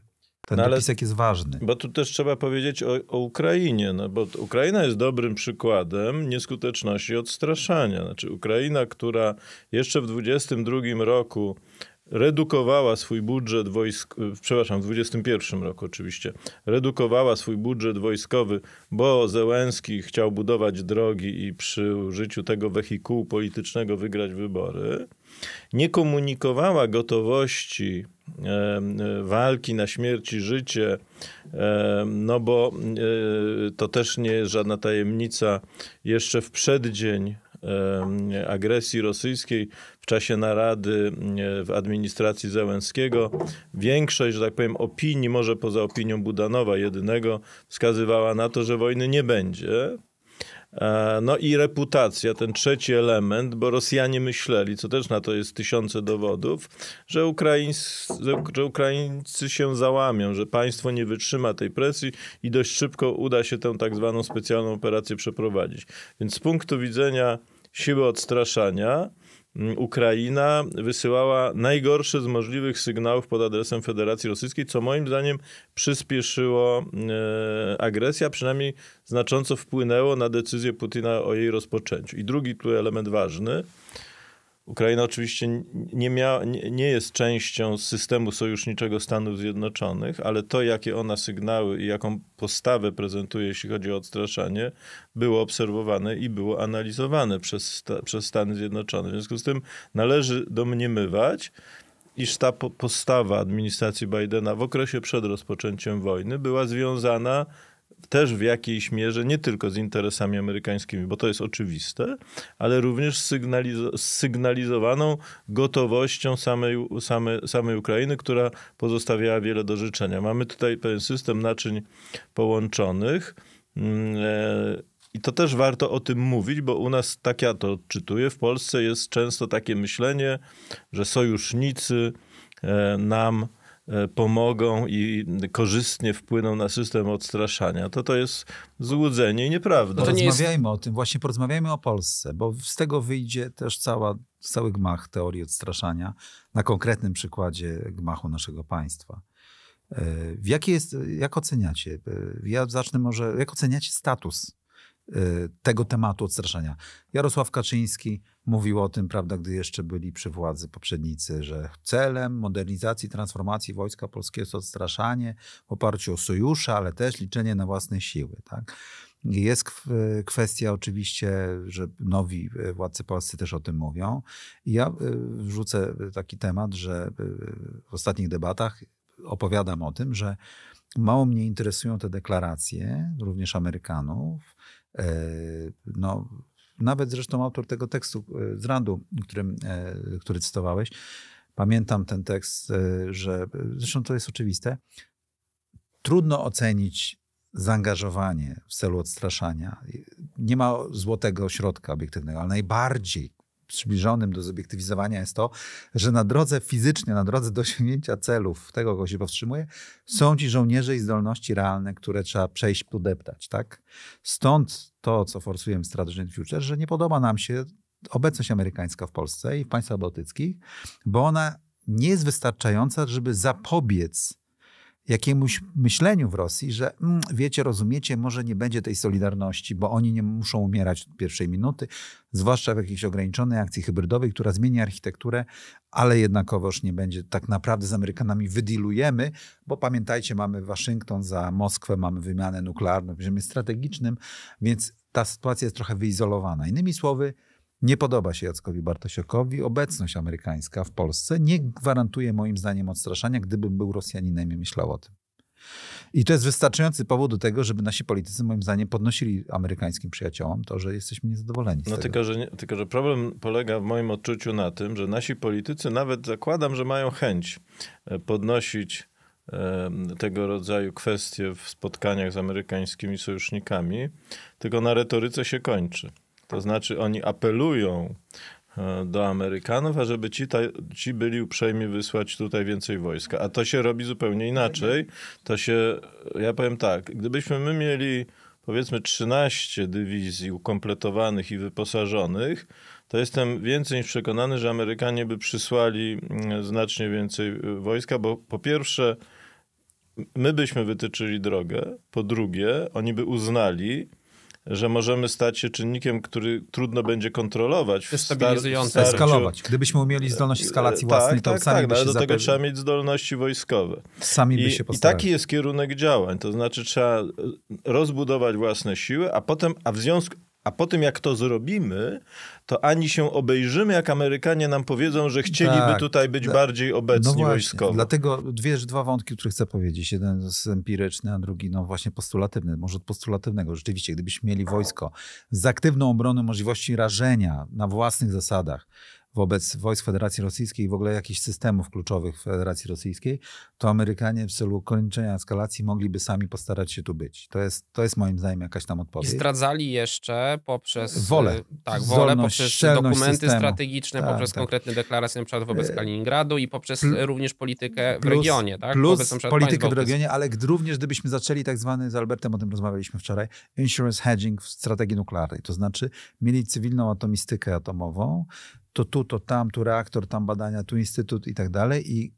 [SPEAKER 1] Ten no ale, jest ważny.
[SPEAKER 3] Bo tu też trzeba powiedzieć o, o, Ukrainie, no bo Ukraina jest dobrym przykładem nieskuteczności odstraszania. Znaczy Ukraina, która jeszcze w 22 roku redukowała swój budżet wojsk, przepraszam, w 2021 roku oczywiście, redukowała swój budżet wojskowy, bo Zełenski chciał budować drogi i przy użyciu tego wehikułu politycznego wygrać wybory. Nie komunikowała gotowości e, walki na śmierć i życie, no bo e, to też nie jest żadna tajemnica. Jeszcze w przeddzień agresji rosyjskiej w czasie narady w administracji Zełenskiego większość, że tak powiem, opinii, może poza opinią Budanowa jedynego, wskazywała na to, że wojny nie będzie. E, no i reputacja, ten trzeci element, bo Rosjanie myśleli, co też na to jest tysiące dowodów, że Ukraińcy, że Ukraińcy się załamią, że państwo nie wytrzyma tej presji i dość szybko uda się tę tak zwaną specjalną operację przeprowadzić. Więc z punktu widzenia siły odstraszania, Mm, Ukraina wysyłała najgorsze z możliwych sygnałów pod adresem Federacji Rosyjskiej, co moim zdaniem przyspieszyło e, a przynajmniej znacząco wpłynęło na decyzję Putina o jej rozpoczęciu. I drugi tu element ważny Ukraina oczywiście nie, miała, nie jest częścią systemu sojuszniczego Stanów Zjednoczonych, ale to, jakie ona sygnały i jaką postawę prezentuje, jeśli chodzi o odstraszanie, było obserwowane i było analizowane przez, przez Stany Zjednoczone. W związku z tym należy domniemywać, iż ta postawa administracji Bidena w okresie przed rozpoczęciem wojny była związana z też w jakiejś mierze nie tylko z interesami amerykańskimi, bo to jest oczywiste, ale również z sygnalizowaną gotowością samej, samej, samej Ukrainy, która pozostawiała wiele do życzenia. Mamy tutaj pewien system naczyń połączonych. Mm, e, I to też warto o tym mówić, bo u nas, tak ja to odczytuję, w Polsce jest często takie myślenie, że sojusznicy e, nam E, pomogą i korzystnie wpłyną na system odstraszania, to to jest złudzenie i nieprawda. No porozmawiajmy
[SPEAKER 1] jest... o tym, właśnie porozmawiajmy o Polsce, bo z tego wyjdzie też cała, cały gmach teorii odstraszania na konkretnym przykładzie gmachu naszego państwa. E, w jakie jest, jak oceniacie, e, ja zacznę może, jak oceniacie status Y, tego tematu odstraszenia. Jarosław Kaczyński mówił o tym, prawda, gdy jeszcze byli przy władzy poprzednicy, że celem modernizacji, transformacji Wojska Polskiego jest odstraszanie w oparciu o sojusze, ale też liczenie na własne siły. Tak? Jest kwestia oczywiście, że nowi y, władcy polscy też o tym mówią. I ja y, wrzucę taki temat, że w ostatnich debatach opowiadam o tym, że mało mnie interesują te deklaracje, również Amerykanów, E, no, nawet zresztą autor tego tekstu e, z Randu, którym, e, który cytowałeś, pamiętam ten tekst, że zresztą to jest oczywiste. Trudno ocenić zaangażowanie w celu odstraszania. Nie ma złotego środka obiektywnego, ale najbardziej przybliżonym do zobiektywizowania jest to, że na drodze fizycznie, na drodze do osiągnięcia celów tego, kogo się powstrzymuje, są ci żołnierze i zdolności realne, które trzeba przejść, podeptać. Tak? Stąd to, co forsujemy w Strategy Future, że nie podoba nam się obecność amerykańska w Polsce i w państwach bałtyckich, bo ona nie jest wystarczająca, żeby zapobiec jakiemuś myśleniu w Rosji, że mm, wiecie, rozumiecie, może nie będzie tej solidarności, bo oni nie muszą umierać od pierwszej minuty, zwłaszcza w jakiejś ograniczonej akcji hybrydowej, która zmieni architekturę, ale jednakowoż nie będzie tak naprawdę z Amerykanami wydilujemy, bo pamiętajcie, mamy Waszyngton za Moskwę, mamy wymianę nuklearną w poziomie strategicznym, więc ta sytuacja jest trochę wyizolowana. Innymi słowy, nie podoba się Jackowi Bartosiokowi. Obecność amerykańska w Polsce nie gwarantuje moim zdaniem odstraszania. Gdybym był Rosjaninem i myślał o tym. I to jest wystarczający powód do tego, żeby nasi politycy, moim zdaniem, podnosili amerykańskim przyjaciołom to, że jesteśmy niezadowoleni. no tylko
[SPEAKER 3] że, nie, tylko, że problem polega w moim odczuciu na tym, że nasi politycy, nawet zakładam, że mają chęć e, podnosić tego rodzaju kwestie w spotkaniach z amerykańskimi sojusznikami, tylko na retoryce się kończy. To znaczy oni apelują e, do Amerykanów, ażeby ci, ta, ci byli uprzejmi wysłać tutaj więcej wojska. A to się robi zupełnie inaczej. To się, ja powiem tak, gdybyśmy my mieli powiedzmy 13 dywizji ukompletowanych i wyposażonych, to jestem więcej niż przekonany, że Amerykanie by przysłali mm, znacznie więcej e, wojska, bo po pierwsze my byśmy wytyczyli drogę, po drugie oni by uznali, że możemy stać się czynnikiem, który trudno będzie kontrolować. Destabilizujący. Skalować.
[SPEAKER 1] Gdybyśmy umieli zdolności e, skalacji e, własnej, tak, to tak, sami tak, by no ale do zapewni... tego trzeba
[SPEAKER 3] mieć zdolności wojskowe. Sami I, by się postarali. I taki jest kierunek działań. To znaczy trzeba e, rozbudować własne siły, a potem, a w związku, a po tym, jak to zrobimy, to ani się obejrzymy, jak Amerykanie nam powiedzą, że chcieliby tak, tutaj być no bardziej obecni no wojskowo. Dlatego
[SPEAKER 1] dwie, dwa wątki, które chcę powiedzieć. Jeden jest empiryczny, a drugi no właśnie postulatywny. Może od postulatywnego. Rzeczywiście, gdybyśmy mieli wojsko z aktywną obroną możliwości rażenia na własnych zasadach, wobec wojsk Federacji Rosyjskiej i w ogóle jakichś systemów kluczowych Federacji Rosyjskiej, to Amerykanie w celu kończenia eskalacji mogliby sami postarać się tu być. To jest, to jest moim zdaniem jakaś tam odpowiedź. I zdradzali jeszcze poprzez wolę, y, tak, wolę poprzez dokumenty systemu. strategiczne, tak, poprzez tak.
[SPEAKER 2] konkretne deklaracje np. wobec y, Kaliningradu i poprzez również politykę w regionie. Tak? Plus wobec, politykę w regionie,
[SPEAKER 1] ale również gdybyśmy zaczęli tak zwany, z Albertem o tym rozmawialiśmy wczoraj, insurance hedging w strategii nuklearnej. To znaczy mieli cywilną atomistykę atomową, to tu, to tam, tu reaktor, tam badania, tu instytut i tak dalej. I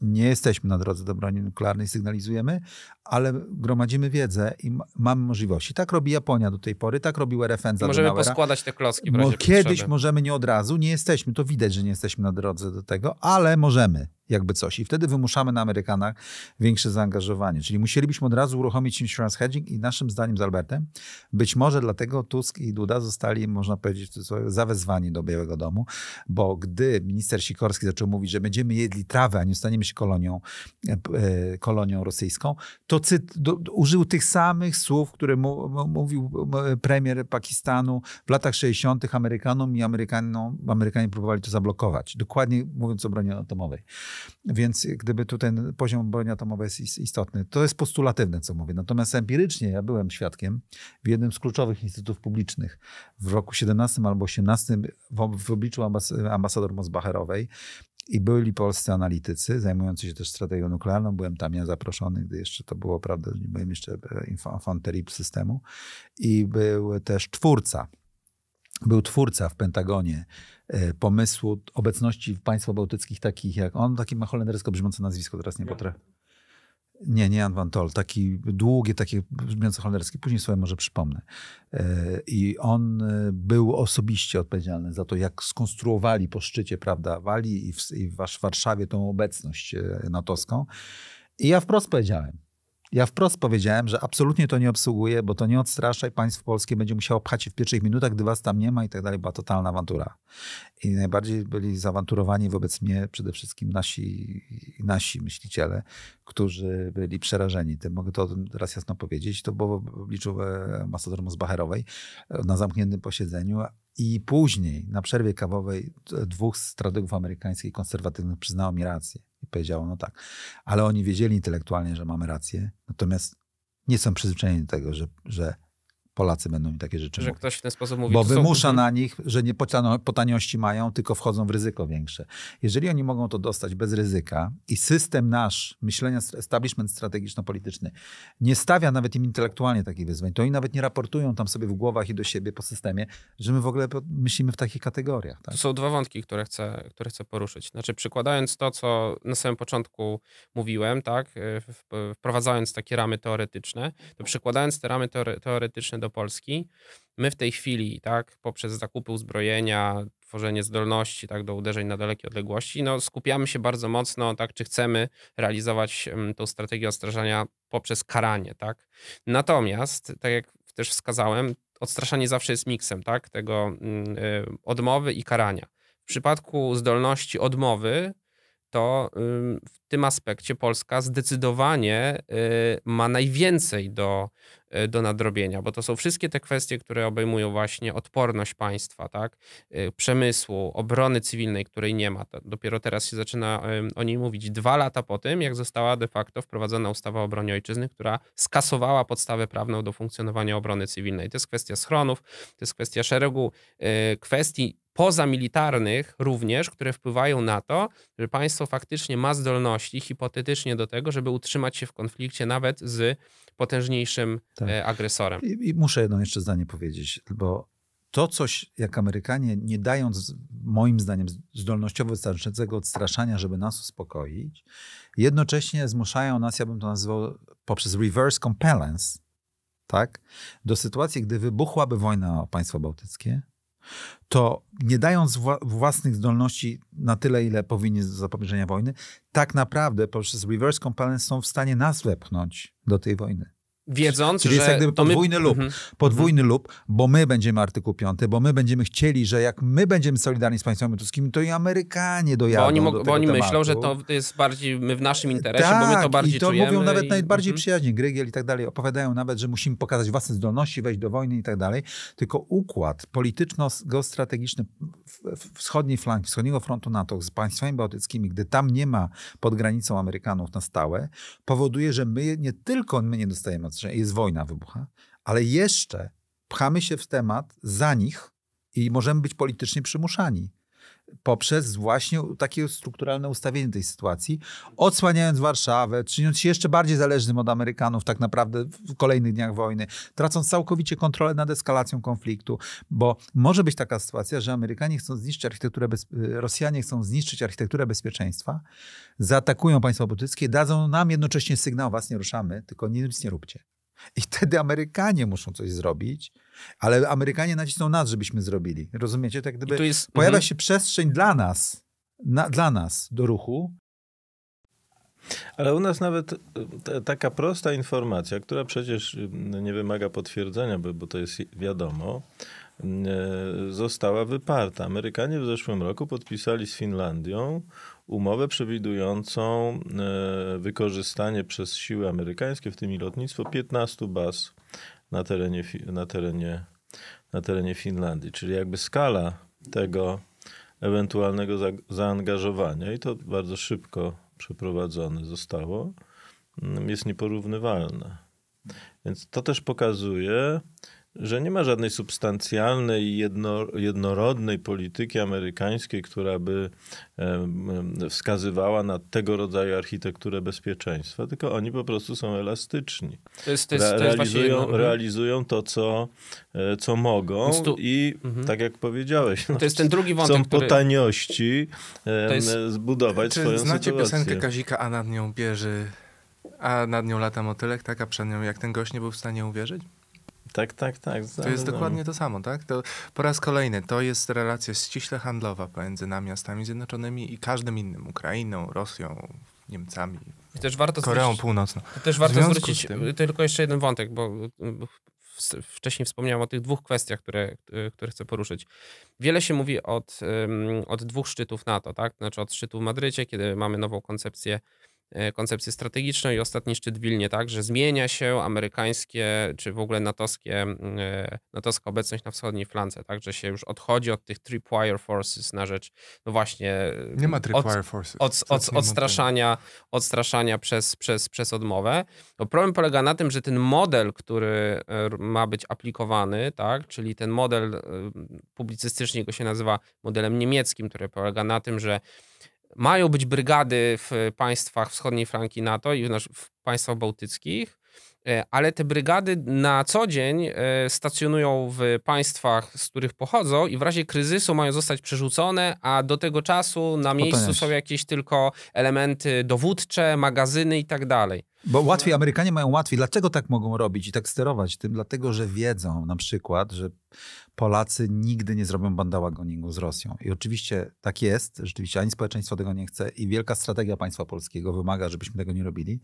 [SPEAKER 1] nie jesteśmy na drodze do broni nuklearnej, sygnalizujemy, ale gromadzimy wiedzę i mamy możliwości. Tak robi Japonia do tej pory, tak robił RFN. Możemy poskładać
[SPEAKER 2] te klocki. W razie Bo kiedyś potrzeby. możemy
[SPEAKER 1] nie od razu, nie jesteśmy, to widać, że nie jesteśmy na drodze do tego, ale możemy jakby coś. I wtedy wymuszamy na Amerykanach większe zaangażowanie. Czyli musielibyśmy od razu uruchomić insurance hedging i naszym zdaniem z Albertem, być może dlatego Tusk i Duda zostali, można powiedzieć, zawezwani do Białego Domu, bo gdy minister Sikorski zaczął mówić, że będziemy jedli trawę, a nie staniemy się kolonią, e, e, kolonią rosyjską, to cyt, do, użył tych samych słów, które mu, mu, mówił e, premier Pakistanu w latach 60. Amerykanom i Amerykanom, no, Amerykanie próbowali to zablokować. Dokładnie mówiąc o broni atomowej. Więc gdyby tu ten poziom broni atomowej jest istotny. To jest postulatywne, co mówię. Natomiast empirycznie ja byłem świadkiem w jednym z kluczowych instytutów publicznych w roku 17 albo 18 w obliczu ambas ambasador Mosbacherowej i byli polscy analitycy zajmujący się też strategią nuklearną. Byłem tam ja zaproszony, gdy jeszcze to było, prawda, byłem jeszcze e, infanterii systemu. I był też twórca. Był twórca w Pentagonie E, pomysłu obecności w państwach bałtyckich takich jak on, taki ma holendersko brzmiące nazwisko, teraz nie ja. potrafię. Nie, nie Jan van Tol. Taki długie, takie brzmiące holenderskie. Później sobie może przypomnę. E, I on e, był osobiście odpowiedzialny za to, jak skonstruowali po szczycie, prawda, Walii i w, i w Warszawie tą obecność natowską. I ja wprost powiedziałem, ja wprost powiedziałem, że absolutnie to nie obsługuję, bo to nie odstrasza i państwo polskie będzie musiało pchać się w pierwszych minutach, gdy was tam nie ma i tak dalej. Była totalna awantura. I najbardziej byli zawanturowani wobec mnie przede wszystkim nasi, nasi myśliciele, którzy byli przerażeni tym. Mogę to teraz jasno powiedzieć. To było w obliczu e, ambasador Mosbacherowej e, na zamkniętym posiedzeniu, i później na przerwie kawowej e, dwóch strategów amerykańskich konserwatywnych przyznało mi rację. I powiedziało, no tak. Ale oni wiedzieli intelektualnie, że mamy rację, natomiast nie są przyzwyczajeni do tego, że, że Polacy będą mi takie rzeczy Że mówić. ktoś w ten sposób mówi. Bo wymusza są... na nich, że nie po, taniości mają, tylko wchodzą w ryzyko większe. Jeżeli oni mogą to dostać bez ryzyka i system nasz, myślenia, establishment strategiczno-polityczny nie stawia nawet im intelektualnie takich wyzwań, to oni nawet nie raportują tam sobie w głowach i do siebie po systemie, że my w ogóle myślimy w takich kategoriach. Tak?
[SPEAKER 2] To są dwa wątki, które chcę, które chcę poruszyć. Znaczy przykładając to, co na samym początku mówiłem, tak, y, wprowadzając takie ramy teoretyczne, to przykładając te ramy teore teoretyczne do do Polski. My w tej chwili, tak, poprzez zakupy uzbrojenia, tworzenie zdolności tak, do uderzeń na dalekie odległości, no, skupiamy się bardzo mocno, tak, czy chcemy realizować tą strategię odstraszania poprzez karanie. Tak. Natomiast, tak jak też wskazałem, odstraszanie zawsze jest miksem tak, tego mm, y, odmowy i karania. W przypadku zdolności odmowy, to w tym aspekcie Polska zdecydowanie y, ma najwięcej do, y, do nadrobienia, bo to są wszystkie te kwestie, które obejmują właśnie odporność państwa, tak? Y, przemysłu, obrony cywilnej, której nie ma. Dopiero teraz się zaczyna o niej mówić dwa lata po tym, jak została de facto wprowadzona ustawa o obronie ojczyzny, która skasowała podstawę prawną do funkcjonowania obrony cywilnej. To jest kwestia schronów, to jest kwestia szeregu kwestii pozamilitarnych również, które wpływają na to, że państwo faktycznie ma zdolności hipotetycznie do tego, żeby utrzymać się w konflikcie nawet z potężniejszym tak. E, agresorem. I, I,
[SPEAKER 1] muszę jedno jeszcze zdanie powiedzieć, bo to coś, jak Amerykanie, nie dając moim zdaniem zdolnościowo wystarczającego odstraszania, żeby nas uspokoić, jednocześnie zmuszają nas, ja bym to nazwał poprzez reverse compellence, tak, do sytuacji, gdy wybuchłaby wojna o państwo bałtyckie, to nie dając wła własnych zdolności na tyle, ile powinni z zapobieżenia wojny, tak naprawdę poprzez reverse compliance są w stanie nas wepchnąć do tej wojny. Wiedząc, Czyli że jest jak gdyby podwójny my... lub. Mhm. Podwójny mhm. lub, bo my będziemy artykuł 5, bo my będziemy chcieli, że jak my będziemy solidarni z państwami tuskimi, to i Amerykanie dojadą Bo oni, do bo oni myślą, że to
[SPEAKER 2] jest bardziej my w naszym interesie, tak, bo my to tak, bardziej i to mówią nawet i...
[SPEAKER 1] najbardziej mhm. przyjaźnie. Grygiel i tak dalej opowiadają nawet, że musimy pokazać własne zdolności, wejść do wojny i tak dalej. Tylko układ polityczno-geostrategiczny wschodniej flanki, wschodniego frontu NATO z państwami bałtyckimi, gdy tam nie ma pod granicą Amerykanów na stałe, powoduje, że my nie tylko my nie dostajemy od że jest wojna wybucha, ale jeszcze pchamy się w temat za nich i możemy być politycznie przymuszani poprzez właśnie takie strukturalne ustawienie tej sytuacji, odsłaniając Warszawę, czyniąc się jeszcze bardziej zależnym od Amerykanów tak naprawdę w kolejnych dniach wojny, tracąc całkowicie kontrolę nad eskalacją konfliktu, bo może być taka sytuacja, że Amerykanie chcą zniszczyć architekturę, bez... Y, Rosjanie chcą zniszczyć architekturę bezpieczeństwa, zaatakują państwa bałtyckie, dadzą nam jednocześnie sygnał, was nie ruszamy, tylko nic nie róbcie. I wtedy Amerykanie muszą coś zrobić, ale Amerykanie nacisną nas, żebyśmy zrobili. Rozumiecie? Tak gdyby jest, pojawia mhm. się przestrzeń dla nas, na, dla nas do
[SPEAKER 3] ruchu. Ale u nas nawet y, t- taka prosta informacja, która przecież y, no, nie wymaga potwierdzenia, bo, bo to jest wiadomo, y, została wyparta. Amerykanie w zeszłym roku podpisali z Finlandią umowę przewidującą e, wykorzystanie przez siły amerykańskie, w tym i lotnictwo, 15 baz na terenie, na terenie, na terenie Finlandii. Czyli jakby skala tego ewentualnego za, zaangażowania, i to bardzo szybko przeprowadzone zostało, mm, jest nieporównywalna. Więc to też pokazuje, że nie ma żadnej substancjalnej, jedno, jednorodnej polityki amerykańskiej, która by wskazywała na tego rodzaju architekturę bezpieczeństwa, tylko oni po prostu są elastyczni. To jest, to jest, to jest mhm. realizują, to, co, e, co mogą tu... i mhm. tak jak powiedziałeś, no, to jest ten drugi wątek, chcą który... po taniości jest... zbudować Czy swoją znacie sytuację. piosenkę
[SPEAKER 4] Kazika, a nad nią bierze, a nad nią lata motylek, tak, a przed nią jak ten gość nie był w stanie uwierzyć? Tak, tak, tak. Zamiast. To jest dokładnie to samo, tak? To po raz kolejny, to jest relacja ściśle handlowa pomiędzy nami a Stanami Zjednoczonymi i każdym innym, Ukrainą, Rosją, Niemcami, I też warto Koreą zwrócić, Północną. Też warto zwrócić tylko
[SPEAKER 2] jeszcze jeden wątek, bo wcześniej wspomniałem o tych dwóch kwestiach, które, które chcę poruszyć. Wiele się mówi od, od dwóch szczytów NATO, tak? Znaczy od szczytu w Madrycie, kiedy mamy nową koncepcję E, koncepcję strategiczną i ostatni szczyt w Wilnie, tak, że zmienia się amerykańskie czy w ogóle natowskie, e, natowska obecność na wschodniej flance, tak, że się już odchodzi od tych tripwire forces na rzecz, no właśnie... E, Nie ma tripwire od, forces. Od, od, od, odstraszania, odstraszania przez, przez, przez odmowę. No problem polega na tym, że ten model, który ma być aplikowany, tak, czyli ten model publicystycznie go się nazywa modelem niemieckim, który polega na tym, że mają być brygady w państwach wschodniej franki NATO i w państwach bałtyckich, e, ale te brygady na co dzień e, stacjonują w państwach, z których pochodzą i w razie kryzysu mają zostać przerzucone, a do tego czasu na miejscu są jakieś tylko elementy dowódcze, magazyny i tak dalej.
[SPEAKER 1] Bo łatwiej, Amerykanie mają łatwiej. Dlaczego tak mogą robić i tak sterować tym? Dlatego, że wiedzą na przykład, że Polacy nigdy nie zrobią bandałagoningu z Rosją. I oczywiście tak jest, rzeczywiście ani społeczeństwo tego nie chce i wielka strategia państwa polskiego wymaga, żebyśmy tego nie robili,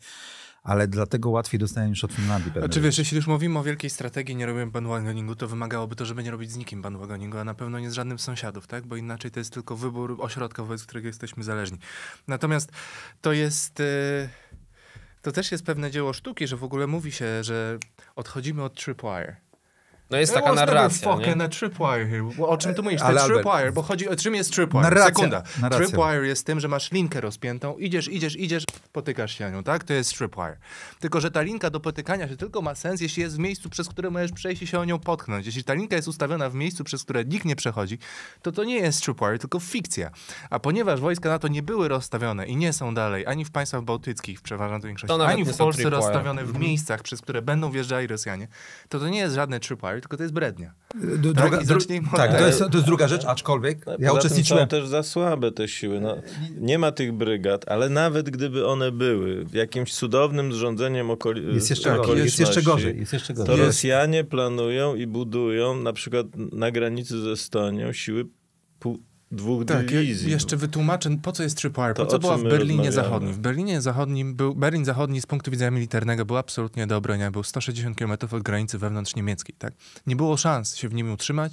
[SPEAKER 1] ale dlatego łatwiej dostają niż od Finlandii. Znaczy wiesz,
[SPEAKER 4] jeśli już mówimy o wielkiej strategii, nie robimy bandwagoningu, to wymagałoby to, żeby nie robić z nikim bandwagoningu, a na pewno nie z żadnym z sąsiadów, tak? Bo inaczej to jest tylko wybór ośrodka, wobec którego jesteśmy zależni. Natomiast to jest... Yy... To też jest pewne dzieło sztuki, że w ogóle mówi się, że odchodzimy od tripwire. No jest There taka narracja, nie? A tripwire here. O czym tu mówisz? Ale tripwire, bo chodzi o czym jest tripwire? Narracja, Sekunda. Narracja. Tripwire jest tym, że masz linkę rozpiętą, idziesz, idziesz, idziesz, potykasz się nią, tak? To jest tripwire. Tylko, że ta linka do potykania się tylko ma sens, jeśli jest w miejscu, przez które możesz przejść i się o nią potknąć. Jeśli ta linka jest ustawiona w miejscu, przez które nikt nie przechodzi, to to nie jest tripwire, tylko fikcja. A ponieważ wojska NATO nie były rozstawione i nie są dalej, ani w państwach bałtyckich w przeważającej większości, ani w Polsce rozstawione w mhm. miejscach, przez które będą wjeżdżali Rosjanie, to to nie jest żadne tripwire, tylko to jest brednia. tak, druga, tak,
[SPEAKER 1] to, jest, to jest druga rzecz, aczkolwiek no, ja uczestniczyłem.
[SPEAKER 3] też za słabe te siły. No, nie ma tych brygad, ale nawet gdyby one były w jakimś cudownym zrządzeniem okoli... jest jeszcze okoliczności, jest jeszcze gorzej, jest jeszcze gorzej. to Rosjanie planują i budują na przykład na granicy ze Estonią siły dwóch tak, dywizji. Ja no.
[SPEAKER 4] jeszcze wytłumaczę, po co jest Tripwire? po co była w Berlinie Zachodnim. W Berlinie Zachodnim, był, Berlin Zachodni z punktu widzenia militarnego był absolutnie do obronienia, był 160 km od granicy wewnątrz niemieckiej, tak? Nie było szans się w nim utrzymać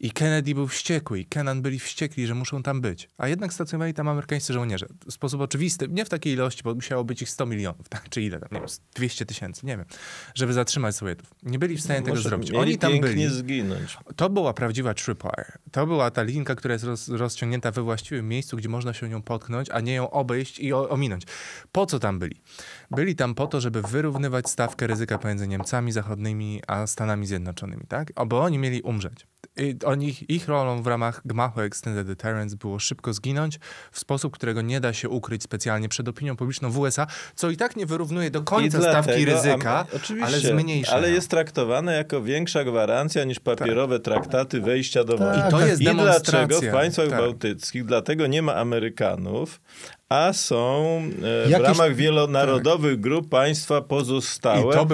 [SPEAKER 4] i Kennedy był wściekły i Kennan byli wściekli, że muszą tam być. A jednak stacjonowali tam amerykańscy żołnierze. W sposób oczywisty, nie w takiej ilości, bo musiało być ich 100 milionów, tak? Czy ile tam, nie wiem, 200 tysięcy, nie wiem, żeby zatrzymać Sowietów. Nie byli w stanie tego zrobić. Oni tam byli. zginąć. To była prawdziwa Tripwire. To była ta linka, która jest roz, rozciągnięta we właściwym miejscu, gdzie można się nią potknąć, a nie ją obejść i ominąć. Po co tam byli? Byli tam po to, żeby wyrównywać stawkę ryzyka pomiędzy Niemcami Zachodnimi a Stanami Zjednoczonymi, tak? Bo oni mieli umrzeć oni, ich rolą w ramach gmachu Extended Deterrence było szybko zginąć w sposób, którego nie da się ukryć specjalnie przed opinią publiczną w USA, co i tak nie wyrównuje do końca stawki ryzyka, ale zmniejsza. Ale
[SPEAKER 3] jest traktowane jako większa gwarancja niż papierowe tak. traktaty wejścia do tak. wojny. I to jest I dlaczego w państwach tak. bałtyckich, dlatego nie ma Amerykanów, a są e, w Jakieś... ramach wielonarodowych tak. grup państwa pozostałe,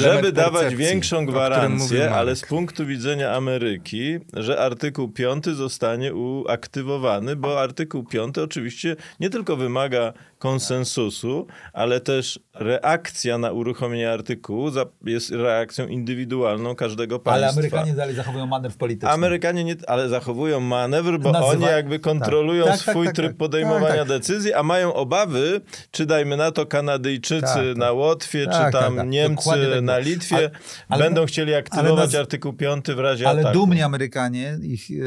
[SPEAKER 3] żeby dawać większą gwarancję, ale z punktu widzenia Ameryki, że artykuł 5 zostanie uaktywowany, bo artykuł 5 oczywiście nie tylko wymaga konsensusu, ale też reakcja na uruchomienie artykułu jest reakcją indywidualną każdego państwa. Ale Amerykanie
[SPEAKER 1] dalej zachowują manewr polityczny. Amerykanie
[SPEAKER 3] nie, ale zachowują manewr, bo Nazywa... oni jakby tak. kontrolują tak, tak. swój tak, tak, tryb podejmowania tak, decyzji, a mają obawy, czy dajmy na to Kanadyjczycy na Łotwie, czy tam Niemcy na Litwie, ale, będą chcieli aktywować naz... artykuł 5 w razie ale ataku. Ale dumni
[SPEAKER 1] Amerykanie ich, ich,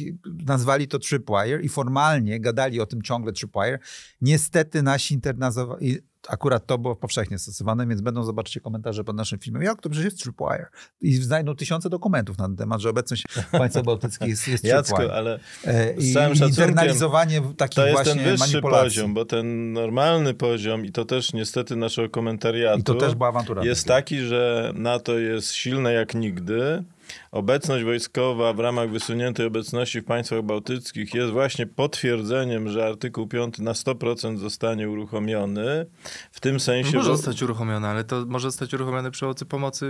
[SPEAKER 1] ich, nazwali to tripwire i formalnie gadali o tym ciągle tripwire. Niestety niestety nasi internazowali, akurat to było powszechnie stosowane, więc będą zobaczyć komentarze pod naszym filmem, jak to przecież jest tripwire. I znajdą tysiące dokumentów na ten temat, że obecność państwa bałtyckich jest, jest Jacku, tripwire. ale e, I, i internalizowanie takich to jest ten wyższy poziom,
[SPEAKER 3] bo ten normalny poziom i to też niestety naszego komentariatu I to też była awantura jest taki, że NATO jest silne jak nigdy, obecność wojskowa w ramach wysuniętej obecności w państwach bałtyckich jest właśnie potwierdzeniem, że artykuł 5 na 100% zostanie uruchomiony. W tym sensie... No może zostać
[SPEAKER 4] uruchomiony, ale to może zostać uruchomiony przy pomocy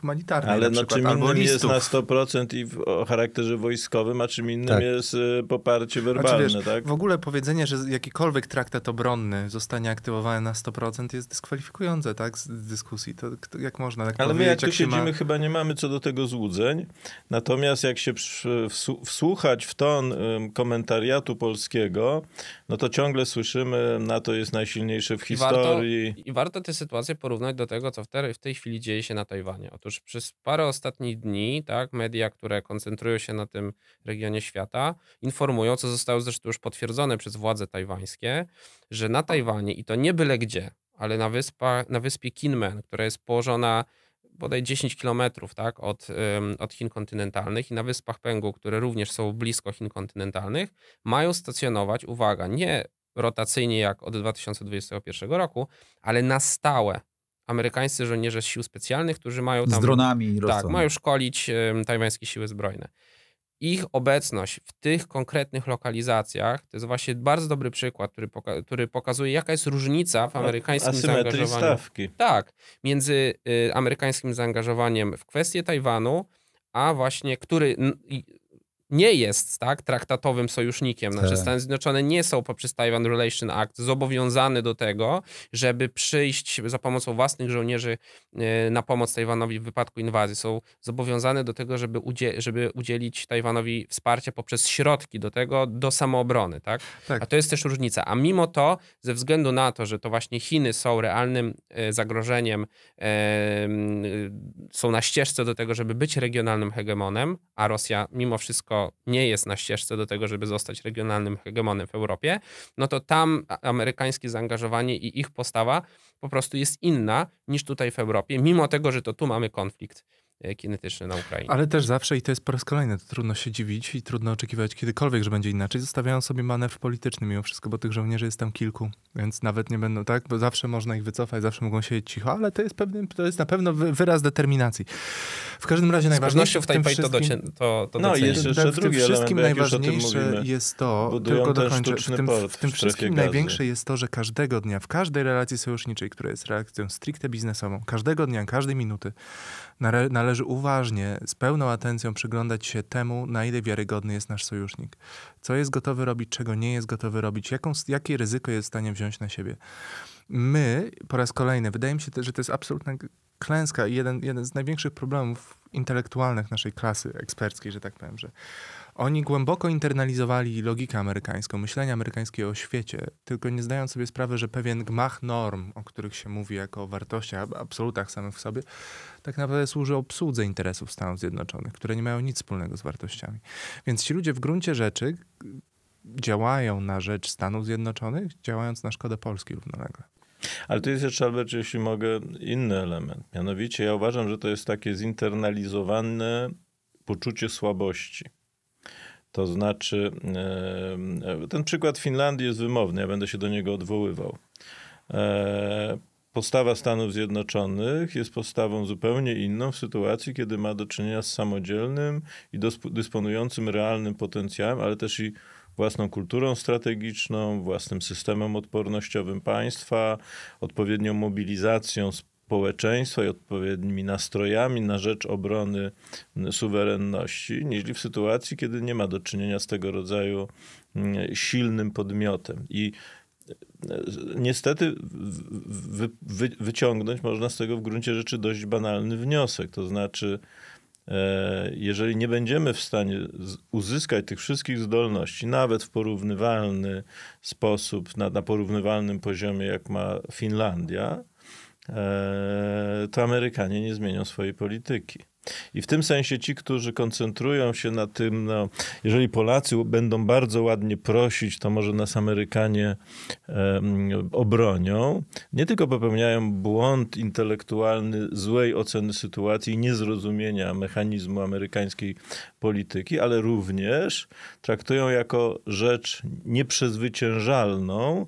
[SPEAKER 4] humanitarnej Ale na, no, przykład, no, czym innym jest na
[SPEAKER 3] 100% i w charakterze wojskowym, a czym innym tak. jest y, poparcie znaczy, werbalne, znaczy, wiesz,
[SPEAKER 4] tak? W ogóle powiedzenie, że jakikolwiek traktat obronny zostanie aktywowany na 100% jest dyskwalifikujące, tak? Z dyskusji. To, jak można tak Ale my jak tu siedzimy ma...
[SPEAKER 3] chyba nie mamy co do tego złudzeń. Natomiast jak się wsłuchać w ton komentariatu polskiego, no to ciągle słyszymy, NATO jest najsilniejsze w historii. I
[SPEAKER 2] warto, i warto tę sytuację porównać do tego, co w tej, w tej chwili dzieje się na Tajwanie. Otóż przez parę ostatnich dni, tak, media, które koncentrują się na tym regionie świata, informują, co zostało zresztą już potwierdzone przez władze tajwańskie, że na Tajwanie, i to nie byle gdzie, ale na, wyspa, na wyspie Kinmen, która jest położona bodaj 10 kilometrów tak, od, od Chin kontynentalnych i na Wyspach Pęgu, które również są blisko Chin kontynentalnych, mają stacjonować, uwaga, nie rotacyjnie jak od 2021 roku, ale na stałe amerykańscy żołnierze sił specjalnych, którzy mają tam... Z dronami Tak, rosną. mają szkolić um, tajwańskie siły zbrojne ich obecność w tych konkretnych lokalizacjach to jest właśnie bardzo dobry przykład, który, poka który pokazuje, jaka jest różnica w amerykańskim zaangażowaniu. Stawki. Tak, między y, amerykańskim zaangażowaniem w kwestię Tajwanu, a właśnie który nie jest tak, traktatowym sojusznikiem. Znaczy tak. Stany Zjednoczone nie są poprzez Taiwan Relation Act zobowiązane do tego, żeby przyjść za pomocą własnych żołnierzy e, na pomoc Tajwanowi w wypadku inwazji. Są zobowiązane do tego, żeby, udzie żeby udzielić Tajwanowi wsparcia poprzez środki do tego, do samoobrony. Tak? tak? A to jest też różnica. A mimo to, ze względu na to, że to właśnie Chiny są realnym e, zagrożeniem, e, są na ścieżce do tego, żeby być regionalnym hegemonem, a Rosja mimo wszystko nie jest na ścieżce do tego, żeby zostać regionalnym hegemonem w Europie, no to tam amerykańskie zaangażowanie i ich postawa po prostu jest inna niż tutaj w Europie, mimo tego, że to tu mamy konflikt. E, kinetyczny na Ukrainie. Ale też
[SPEAKER 4] zawsze, i to jest po raz kolejny, to trudno się dziwić i trudno oczekiwać kiedykolwiek, że będzie inaczej, zostawiają sobie manewr polityczny mimo wszystko, bo tych żołnierzy jest tam kilku, więc nawet nie będą tak, bo zawsze można ich wycofać, zawsze mogą siedzieć cicho, ale to jest, pewny, to jest na pewno wyraz determinacji. W każdym razie najważniejsze w, w To, docie, to, to no, i jeszcze w tym wszystkim najważniejsze jest to, tylko dokończę, w tym, w tym wszystkim największe jest to, że każdego dnia, w każdej relacji sojuszniczej, która jest reakcją stricte biznesową, każdego dnia, każdej minuty, należy uważnie, z pełną atencją przyglądać się temu, na ile wiarygodny jest nasz sojusznik. Co jest gotowy robić, czego nie jest gotowy robić, jaką, jakie ryzyko jest w stanie wziąć na siebie. My, po raz kolejny, wydaje mi się, że to jest absolutna klęska i jeden, jeden z największych problemów intelektualnych naszej klasy eksperckiej, że tak powiem, że oni głęboko internalizowali logikę amerykańską, myślenie amerykańskie o świecie, tylko nie zdają sobie sprawy, że pewien gmach norm, o których się mówi jako o wartościach, absolutach samych w sobie, tak naprawdę służy obsłudze interesów Stanów Zjednoczonych, które nie mają nic wspólnego z wartościami. Więc ci ludzie w gruncie rzeczy działają na rzecz Stanów Zjednoczonych, działając na szkodę Polski równolegle.
[SPEAKER 3] Ale to jest jeszcze, Albert, jeśli mogę, inny element. Mianowicie ja uważam, że to jest takie zinternalizowane poczucie słabości. To znaczy, ten przykład Finlandii jest wymowny, ja będę się do niego odwoływał. E, postawa Stanów Zjednoczonych jest postawą zupełnie inną w sytuacji, kiedy ma do czynienia z samodzielnym i dysponującym realnym potencjałem, ale też i własną kulturą strategiczną, własnym systemem odpornościowym państwa, odpowiednią mobilizacją społeczeństwa i odpowiednimi nastrojami na rzecz obrony suwerenności, niż w sytuacji, kiedy nie ma do czynienia z tego rodzaju mm, silnym podmiotem. I e, niestety wy, wy, wyciągnąć można z tego w gruncie rzeczy dość banalny wniosek. To znaczy, e, jeżeli nie będziemy w stanie uzyskać tych wszystkich zdolności, nawet w porównywalny sposób, na, na porównywalnym poziomie, jak ma Finlandia, Eee, to Amerykanie nie zmienią swojej polityki. I w tym sensie ci, którzy koncentrują się na tym, no, jeżeli Polacy będą bardzo ładnie prosić, to może nas Amerykanie um, obronią, nie tylko popełniają błąd intelektualny złej oceny sytuacji i niezrozumienia mechanizmu amerykańskiej polityki, ale również traktują jako rzecz nieprzezwyciężalną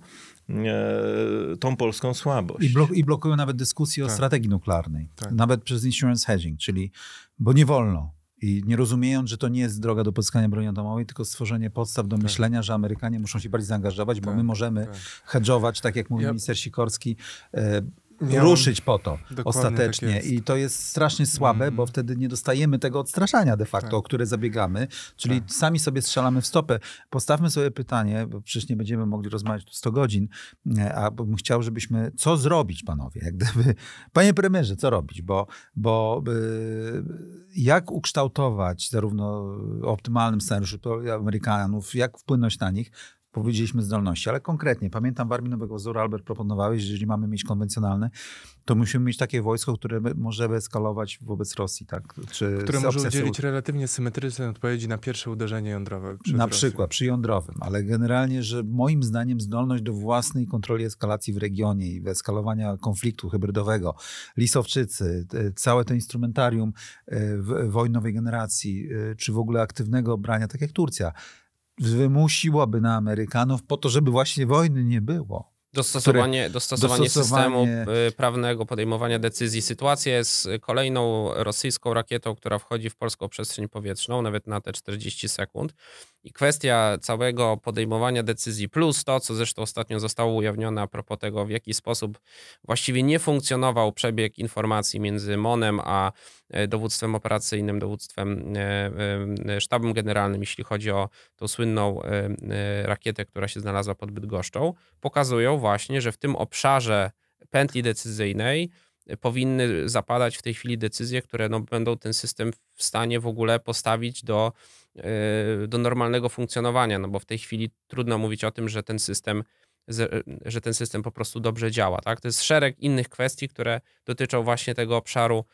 [SPEAKER 3] E, tą polską słabość. I, blok i blokują nawet dyskusję tak. o strategii
[SPEAKER 1] nuklearnej. Tak. Nawet przez insurance hedging, czyli bo nie wolno. I nie rozumiejąc, że to nie jest droga do pozyskania broni atomowej, tylko stworzenie podstaw do tak. myślenia, że Amerykanie muszą się bardziej zaangażować, bo tak, my możemy tak. hedżować, tak jak mówił ja... minister Sikorski, e, Miałem... ruszyć po to Dokładnie tak ostatecznie. Tak I to jest strasznie słabe, mm. bo mhm. wtedy nie dostajemy tego odstraszania de facto, tak. o które zabiegamy, czyli tak. sami sobie strzelamy w stopę. Postawmy sobie pytanie, bo przecież nie będziemy mogli rozmawiać tu 100 godzin, e, a bym chciał, żebyśmy, co zrobić panowie, jak gdyby, panie premierze, co robić, bo, bo e, jak ukształtować zarówno optymalnym scenariuszu Amerykanów, jak wpłynąć na nich, powiedzieliśmy zdolności, ale konkretnie, pamiętam w Armii Nowego Wzoru Albert proponowałeś, że jeżeli mamy mieć konwencjonalne, to musimy mieć takie wojsko, które może eskalować wobec Rosji, tak? Czy które może udzielić
[SPEAKER 4] relatywnie symetrycznej odpowiedzi na pierwsze uderzenie jądrowe. na przykład
[SPEAKER 1] przy jądrowym, ale generalnie, że moim zdaniem zdolność do własnej kontroli eskalacji w regionie i eskalowania konfliktu hybrydowego, Lisowczycy, całe to instrumentarium e, wojnowej generacji, e, czy w ogóle aktywnego brania, tak jak Turcja, wymusiłoby na Amerykanów po to, żeby właśnie wojny nie było. Dostosowanie, które, dostosowanie, dostosowanie, systemu
[SPEAKER 2] prawnego, podejmowania decyzji. Sytuacja z kolejną rosyjską rakietą, która wchodzi w polską przestrzeń powietrzną, nawet na te 40 sekund. I kwestia całego podejmowania decyzji, plus to, co zresztą ostatnio zostało ujawnione a propos tego, w jaki sposób właściwie nie funkcjonował przebieg informacji między MONem a E, dowództwem operacyjnym, dowództwem e, e, sztabem generalnym, jeśli chodzi o tą słynną rakietę, która się znalazła pod Bydgoszczą, pokazują właśnie, że w tym obszarze pętli decyzyjnej powinny zapadać w tej chwili decyzje, które no, będą ten system w stanie w ogóle postawić do, do normalnego funkcjonowania, no bo w tej chwili trudno mówić o tym, że ten system że ten system po prostu dobrze działa. Tak? To jest szereg innych kwestii, które dotyczą właśnie tego obszaru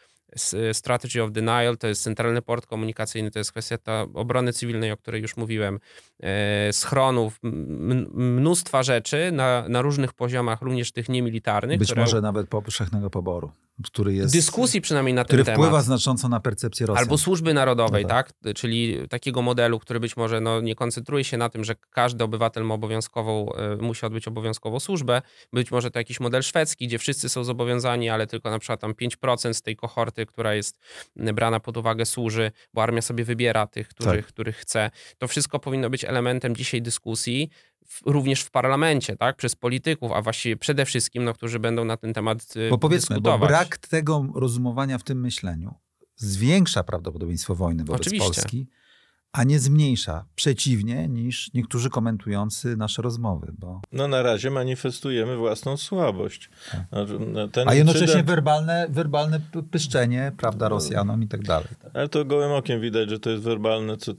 [SPEAKER 2] E, strategy of Denial, to jest centralny port komunikacyjny, to jest kwestia ta obrony cywilnej, o której już mówiłem, e, schronów, mnóstwa rzeczy na, na różnych poziomach, również tych niemilitarnych. Być które... może
[SPEAKER 1] nawet powszechnego poboru, który jest... Dyskusji przynajmniej na ten temat. Który wpływa znacząco na percepcję Rosji. Albo służby narodowej, no
[SPEAKER 2] tak. tak. Czyli takiego modelu, który być może no, nie koncentruje się na tym, że każdy obywatel ma obowiązkową, e, musi odbyć obowiązkową służbę. Być może to jakiś model szwedzki, gdzie wszyscy są zobowiązani, ale tylko na przykład tam 5% z tej kohorty która jest brana pod uwagę, służy, bo armia sobie wybiera tych, których, tak. których chce. To wszystko powinno być elementem dzisiaj dyskusji, również w parlamencie, tak? Przez polityków, a właściwie przede wszystkim, no, którzy będą na ten temat y, bo powiedzmy, dyskutować. Bo brak
[SPEAKER 1] tego rozumowania w tym myśleniu zwiększa prawdopodobieństwo wojny wobec Oczywiście. Polski a nie zmniejsza. Przeciwnie niż niektórzy komentujący nasze rozmowy. Bo...
[SPEAKER 3] No na razie manifestujemy własną słabość. Tak. Znaczy, no, ten a jednocześnie incydent... werbalne, werbalne
[SPEAKER 1] pyszczenie, prawda, Rosjanom i tak dalej.
[SPEAKER 3] Tak? Ale to gołym okiem widać, że to jest werbalne, co,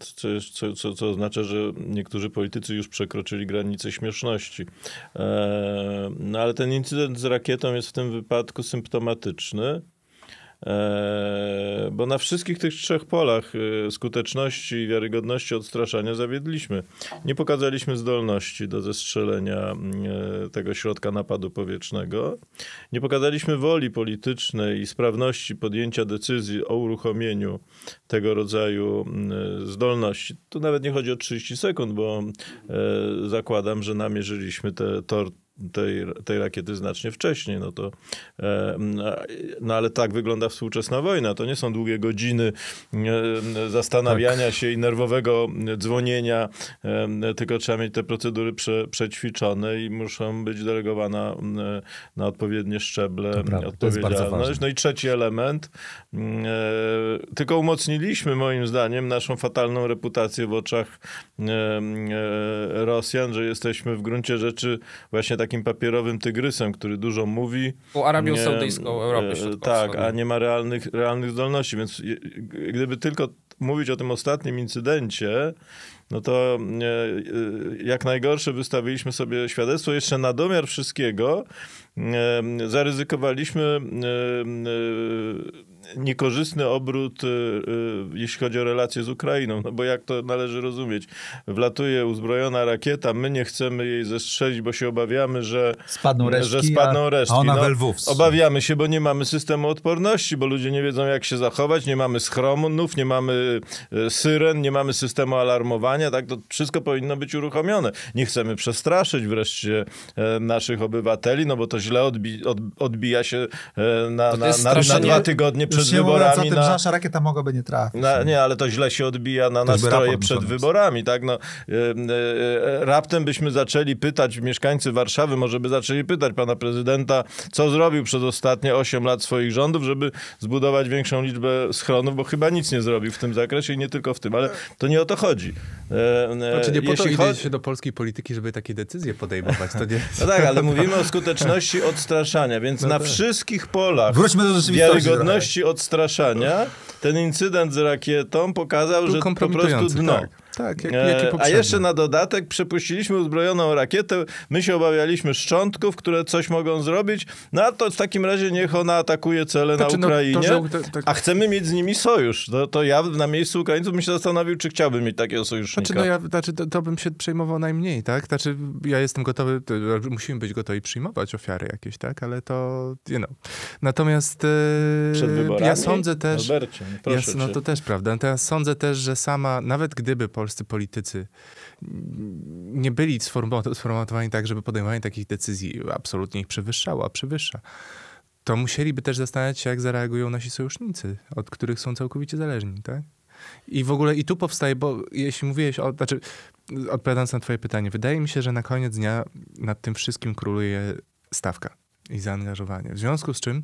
[SPEAKER 3] co, co, co oznacza, że niektórzy politycy już przekroczyli granicę śmieszności. Eee, no ale ten incydent z rakietą jest w tym wypadku symptomatyczny. E, bo na wszystkich tych trzech polach e, skuteczności i wiarygodności odstraszania zawiedliśmy. Nie pokazaliśmy zdolności do zestrzelenia mm, e, tego środka napadu powietrznego. Nie pokazaliśmy woli politycznej i sprawności podjęcia decyzji o uruchomieniu tego rodzaju mm, zdolności. Tu nawet nie chodzi o 30 sekund, bo zakładam, że namierzyliśmy te tor tej, tej rakiety znacznie wcześniej. No, to, e, no ale tak wygląda współczesna wojna. To nie są długie godziny e, zastanawiania tak. się i nerwowego dzwonienia, e, tylko trzeba mieć te procedury prze, przećwiczone i muszą być delegowane na odpowiednie szczeble odpowiedzialność. No i trzeci element. Tylko umocniliśmy moim zdaniem naszą fatalną reputację w oczach Rosjan, że jesteśmy w gruncie rzeczy właśnie tak takim papierowym tygrysem, który dużo mówi. U Arabią nie, Saudyjską, Europę e, środkowo Tak, a nie ma realnych, realnych zdolności, więc gdyby tylko mówić o tym ostatnim incydencie, no to e, e, jak najgorsze wystawiliśmy sobie świadectwo. Jeszcze na domiar wszystkiego zaryzykowaliśmy niekorzystny obrót, y, y, jeśli chodzi o relacje z Ukrainą, no bo jak to należy rozumieć? Wlatuje uzbrojona rakieta, my nie chcemy jej zestrzelić, bo się obawiamy, że spadną resztki, że spadną a ona no, Obawiamy się, bo nie mamy systemu odporności, bo ludzie nie wiedzą jak się zachować, nie mamy schronów, nie mamy e, syren, nie mamy systemu alarmowania, tak to wszystko powinno być uruchomione. Nie chcemy przestraszyć wreszcie e, naszych obywateli, no bo to źle odbi odbija się e, na, na, na, na dwa tygodnie przed Już wyborami. Mówiąc o tym, na... że
[SPEAKER 1] rakieta mogłaby nie trafić.
[SPEAKER 3] Na, nie, ale to źle się odbija na nastroje przed mówiąc. wyborami, tak? No, y, y, raptem byśmy zaczęli pytać mieszkańcy Warszawy, może by zaczęli pytać pana prezydenta, co zrobił przez ostatnie 8 lat swoich rządów, żeby zbudować większą liczbę schronów, bo chyba nic nie zrobił w tym zakresie i nie tylko w tym, ale to nie o to chodzi. E, znaczy nie po to chodzi...
[SPEAKER 4] się do polskiej polityki, żeby takie decyzje podejmować. To nie... No tak, ale mówimy o skuteczności
[SPEAKER 3] odstraszania, więc no na tak. wszystkich polach Wróćmy do rzeczywistości wiarygodności odstraszania, ten incydent z rakietą pokazał, Był że po prostu dno. Tak.
[SPEAKER 4] Tak, jak, e, jak A jeszcze
[SPEAKER 3] na dodatek przepuściliśmy uzbrojoną rakietę. My się obawialiśmy szczątków, które coś mogą zrobić. No a to w takim razie niech ona atakuje cele znaczy, na Ukrainie. No, to, że, A chcemy mieć z nimi sojusz. To, no to ja na miejscu Ukraińców bym się zastanowił, czy chciałbym mieć takiego sojusznika. Znaczy, no ja,
[SPEAKER 4] znaczy, to, to bym się przejmował najmniej, tak? Znaczy, ja jestem gotowy, musimy być gotowi przyjmować ofiary jakieś, tak? Ale to, you know. Natomiast yy, ja sądzę też... proszę ja, no to też prawda. Natomiast sądzę też, że sama, nawet gdyby po polscy politycy nie byli sformatowani tak, żeby podejmowanie takich decyzji absolutnie ich przewyższało, a przewyższa, to musieliby też zastanawiać się, jak zareagują nasi sojusznicy, od których są całkowicie zależni, tak? I w ogóle i tu powstaje, bo jeśli mówiłeś o, znaczy, odpowiadając na twoje pytanie, wydaje mi się, że na koniec dnia nad tym wszystkim króluje stawka i zaangażowanie. W związku z czym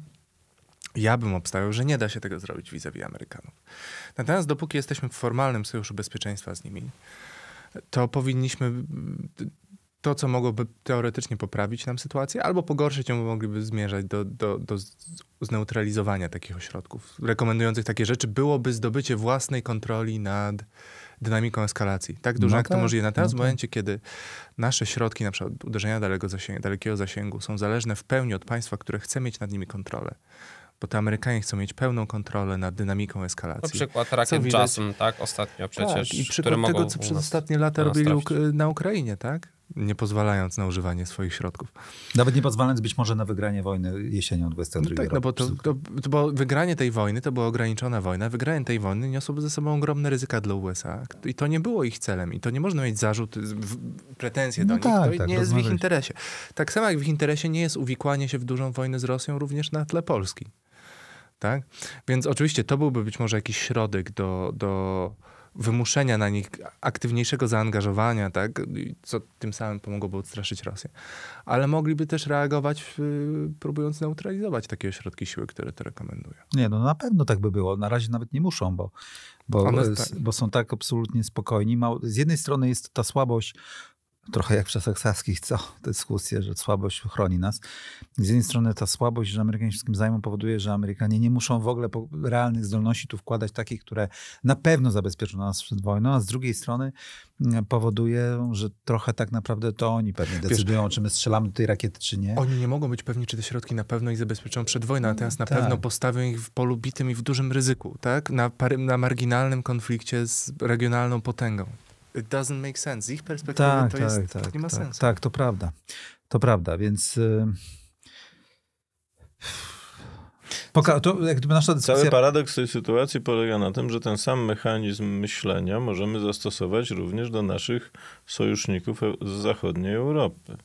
[SPEAKER 4] ja bym obstawiał, że nie da się tego zrobić vis-a-vis Amerykanów. Natomiast dopóki jesteśmy w formalnym sojuszu bezpieczeństwa z nimi, to powinniśmy to, co mogłoby teoretycznie poprawić nam sytuację, albo pogorszyć ją, bo mogliby zmierzać do, do, do zneutralizowania takich ośrodków rekomendujących takie rzeczy, byłoby zdobycie własnej kontroli nad dynamiką eskalacji. Tak dużo no jak to tak, możliwe. Natomiast no w tak. momencie, kiedy nasze środki, na przykład uderzenia zasięgu, dalekiego zasięgu, są zależne w pełni od państwa, które chce mieć nad nimi kontrolę, bo to Amerykanie chcą mieć pełną kontrolę nad dynamiką eskalacji. Na przykład rakiet widać... tak? Ostatnio tak, przecież. Tak, I przykład tego, co przez ostatnie lata robili na Ukrainie, tak? Nie pozwalając na używanie swoich środków.
[SPEAKER 1] Nawet nie pozwalając być może na wygranie wojny jesienią 22 no tak, roku. No bo, to,
[SPEAKER 4] to, to, bo wygranie tej wojny to była ograniczona wojna. Wygranie tej wojny niosłoby ze sobą ogromne ryzyka dla USA. I to nie było ich celem. I to nie można mieć zarzut, pretensje do no nich. Tak, to tak, nie jest w ich interesie. Tak samo jak w ich interesie nie jest uwikłanie się w dużą wojnę z Rosją również na tle Polski. Tak? Więc oczywiście to byłby być może jakiś środek do, do wymuszenia na nich aktywniejszego zaangażowania, tak? co tym samym pomogłoby odstraszyć Rosję. Ale mogliby też reagować, y, próbując neutralizować takie ośrodki siły, które to rekomendują.
[SPEAKER 1] Nie, no na pewno tak by było. Na razie nawet nie muszą, bo, bo, One, e, tak. bo są tak absolutnie spokojni. Z jednej strony jest ta słabość trochę jak w czasach saskich, co? Dyskusje, że słabość chroni nas. Z jednej strony ta słabość, że Amerykanie wszystkim zajmą, powoduje, że Amerykanie nie muszą w ogóle realnych zdolności tu wkładać, takich, które na pewno zabezpieczą nas przed wojną, a z drugiej strony mm, powoduje, że trochę tak naprawdę to oni pewnie decydują, Wiesz, czy my strzelamy do tej rakiety, czy nie. Oni
[SPEAKER 4] nie mogą być pewni, czy te środki na pewno ich zabezpieczą przed wojną, natomiast na tak. pewno postawią ich w polu bitym i w dużym ryzyku, tak? Na, na marginalnym konflikcie z regionalną potęgą it doesn't make sense. Z ich perspektywy tak, to, tak, jest, tak, tak nie ma tak, sensu. Tak, to prawda. To prawda,
[SPEAKER 1] więc... Y, poka to, nasza decyzja... Cały
[SPEAKER 3] paradoks tej sytuacji polega na tym, że ten sam mechanizm myślenia możemy zastosować również do naszych sojuszników e- z zachodniej Europy.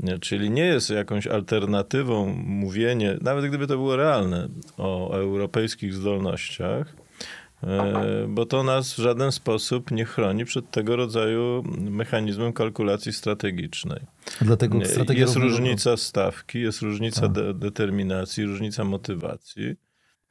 [SPEAKER 3] Nie, czyli nie jest jakąś alternatywą mówienie, nawet gdyby to było realne, o europejskich zdolnościach, E, bo to nas w żaden sposób nie chroni przed tego rodzaju mechanizmem kalkulacji strategicznej. Dlatego e, jest różnica stawki, jest różnica tak. de determinacji, różnica motywacji.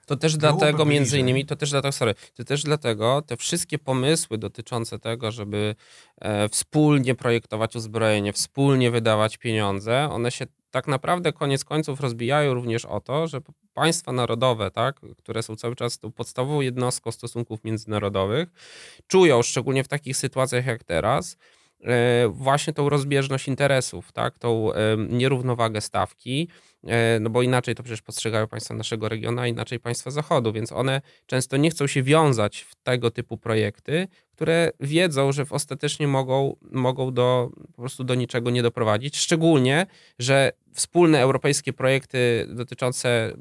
[SPEAKER 2] To też dlatego, między innymi, to też dlatego, sorry, to też dlatego te wszystkie pomysły dotyczące tego, żeby e, wspólnie projektować uzbrojenie, wspólnie wydawać pieniądze, one się tak naprawdę koniec końców rozbijają również o to, że państwa narodowe, tak, które są cały czas tą podstawową jednostką stosunków międzynarodowych, czują, szczególnie w takich sytuacjach jak teraz, E, właśnie tą rozbieżność interesów, tak, tą e, nierównowagę stawki, e, no bo inaczej to przecież postrzegają państwa naszego regionu, a inaczej państwa zachodu, więc one często nie chcą się wiązać w tego typu projekty, które wiedzą, że w ostatecznie mogą, mogą do, po prostu do niczego nie doprowadzić, szczególnie, że wspólne europejskie projekty dotyczące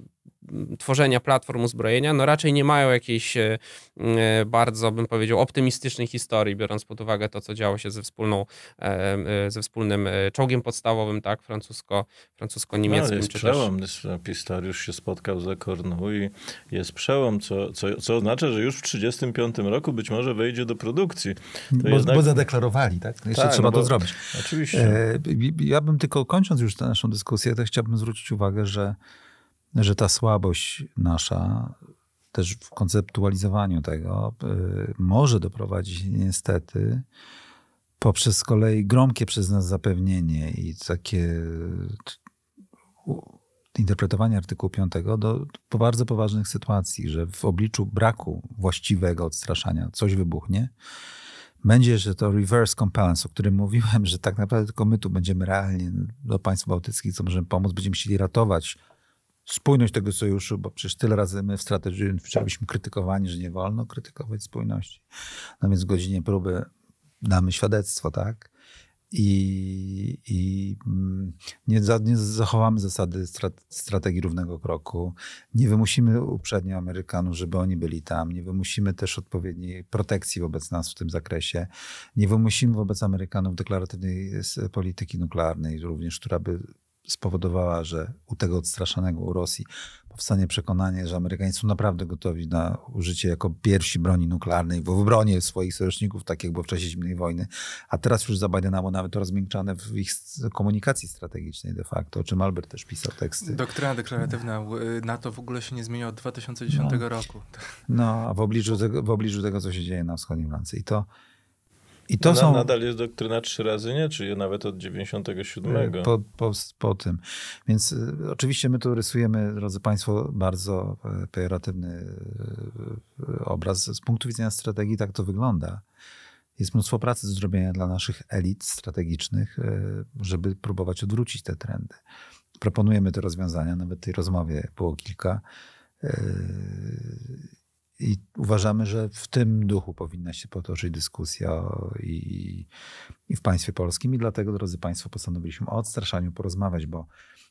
[SPEAKER 2] tworzenia platform uzbrojenia, no raczej nie mają jakiejś e, e, bardzo, bym powiedział, optymistycznej historii, biorąc pod uwagę to, co działo się ze, wspólną, e, ze wspólnym czołgiem podstawowym, tak, francusko, francusko-niemieckim. No, jest czy przełom,
[SPEAKER 3] też... Pistorius się spotkał za Kornu i jest przełom, co, co, co oznacza, że już w 1935 roku być może wejdzie do produkcji. Bo, jednak... bo, zadeklarowali, tak? No, jeszcze tak, trzeba bo... to zrobić. Oczywiście.
[SPEAKER 1] Ja bym tylko kończąc już naszą dyskusję, to chciałbym zwrócić uwagę, że że ta słabość nasza też w konceptualizowaniu tego y, może doprowadzić niestety poprzez z kolei gromkie przez nas zapewnienie i takie interpretowanie artykułu 5 do bardzo poważnych sytuacji, że w obliczu braku właściwego odstraszania coś wybuchnie. Będzie, że to reverse compliance, o którym mówiłem, że tak naprawdę tylko my tu będziemy realnie do państw bałtyckich, co możemy pomóc, będziemy chcieli ratować spójność tego sojuszu, bo przecież tyle razy my w strategii byliśmy krytykowani, że nie wolno krytykować spójności. No więc w godzinie próby damy świadectwo, tak? i, i mm, nie, za, nie, zachowamy zasady strategii równego kroku. Nie wymusimy uprzednio Amerykanów, żeby oni byli tam. Nie wymusimy też odpowiedniej protekcji wobec nas w tym zakresie. Nie wymusimy wobec Amerykanów deklaratywnej polityki nuklearnej również, która by spowodowała, że u tego odstraszonego u Rosji, powstanie przekonanie, że Amerykanie są naprawdę gotowi na użycie jako pierwsi broni nuklearnej w obronie swoich sojuszników, tak jak było w czasie zimnej wojny, a teraz już za Bidena, bo nawet to rozmiękczane w ich komunikacji strategicznej de facto, o czym Albert też pisał teksty.
[SPEAKER 4] Doktryna deklaratywna y, NATO w ogóle się nie zmieniła
[SPEAKER 3] od 2010 no. roku.
[SPEAKER 1] No, a w obliczu, tego, w obliczu tego, co się dzieje na wschodnim lance. I to
[SPEAKER 3] i to Ona no, są... Nadal jest doktryna trzy razy nie, czyli nawet od 97. Po,
[SPEAKER 1] po, po tym. Więc y, oczywiście my tu rysujemy, drodzy Państwo, bardzo e, pejoratywny e, obraz. Z punktu widzenia strategii tak to wygląda. Jest mnóstwo pracy do zrobienia dla naszych elit strategicznych, e, żeby próbować odwrócić te trendy. Proponujemy te rozwiązania, nawet tej rozmowie było kilka i uważamy, że w tym duchu powinna się potoczyć dyskusja i, i, w państwie polskim. I dlatego, drodzy Państwo, postanowiliśmy o odstraszaniu porozmawiać, bo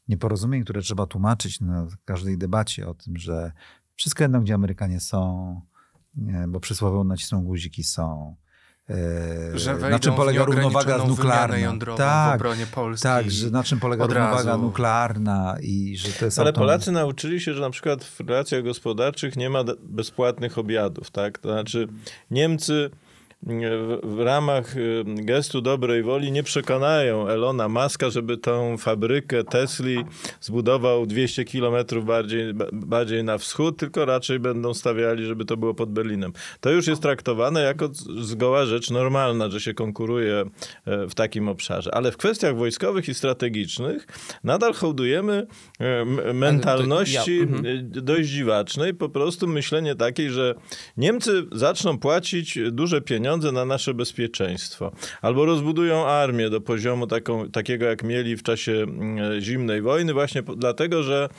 [SPEAKER 1] nieporozumień, które trzeba tłumaczyć na każdej debacie o tym, że wszystko jedno, gdzie Amerykanie są, bo przysłowiowo nacisną guziki są, Eee, że na czym polega równowaga nuklearna. Tak, tak, że na czym polega równowaga razu. nuklearna i że to jest Ale Polacy
[SPEAKER 3] nauczyli się, że na przykład w relacjach gospodarczych nie ma bezpłatnych obiadów, tak? To znaczy Niemcy w, ramach y, gestu dobrej woli nie przekonają Elona Maska żeby tą fabrykę Tesli zbudował 200 kilometrów bardziej, bardziej na wschód, tylko raczej będą stawiali, żeby to było pod Berlinem. To już jest traktowane jako zgoła rzecz normalna, że się konkuruje e, w takim obszarze. Ale w kwestiach wojskowych i strategicznych nadal hołdujemy e, mentalności mhm. e, dość dziwacznej, po prostu myślenie takiej, że Niemcy zaczną płacić duże pieniądze pieniądze na nasze bezpieczeństwo, albo rozbudują armię do poziomu taką, takiego, jak mieli w czasie mm, e, zimnej wojny, właśnie dlatego, że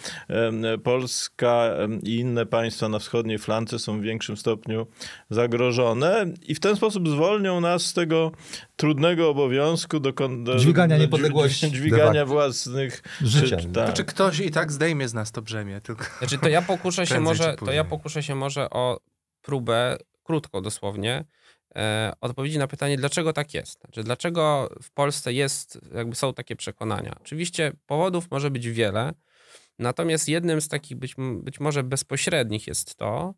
[SPEAKER 3] Polska i inne państwa na wschodniej flance są w większym stopniu zagrożone i w ten sposób zwolnią nas z tego trudnego obowiązku do, do dźwigania do, niepodległości, [LAUGHS] dźwigania własnych życia. Czy, tak. Znaczy, ktoś i tak zdejmie z nas to brzemię. Tylko... Znaczy to ja pokuszę
[SPEAKER 4] się może, to ja
[SPEAKER 2] pokuszę się może o próbę krótko dosłownie E, odpowiedzi na pytanie, dlaczego tak jest. Znaczy, dlaczego w Polsce jest, jakby są takie przekonania. Oczywiście powodów może być wiele, natomiast jednym z takich być, być może bezpośrednich jest to,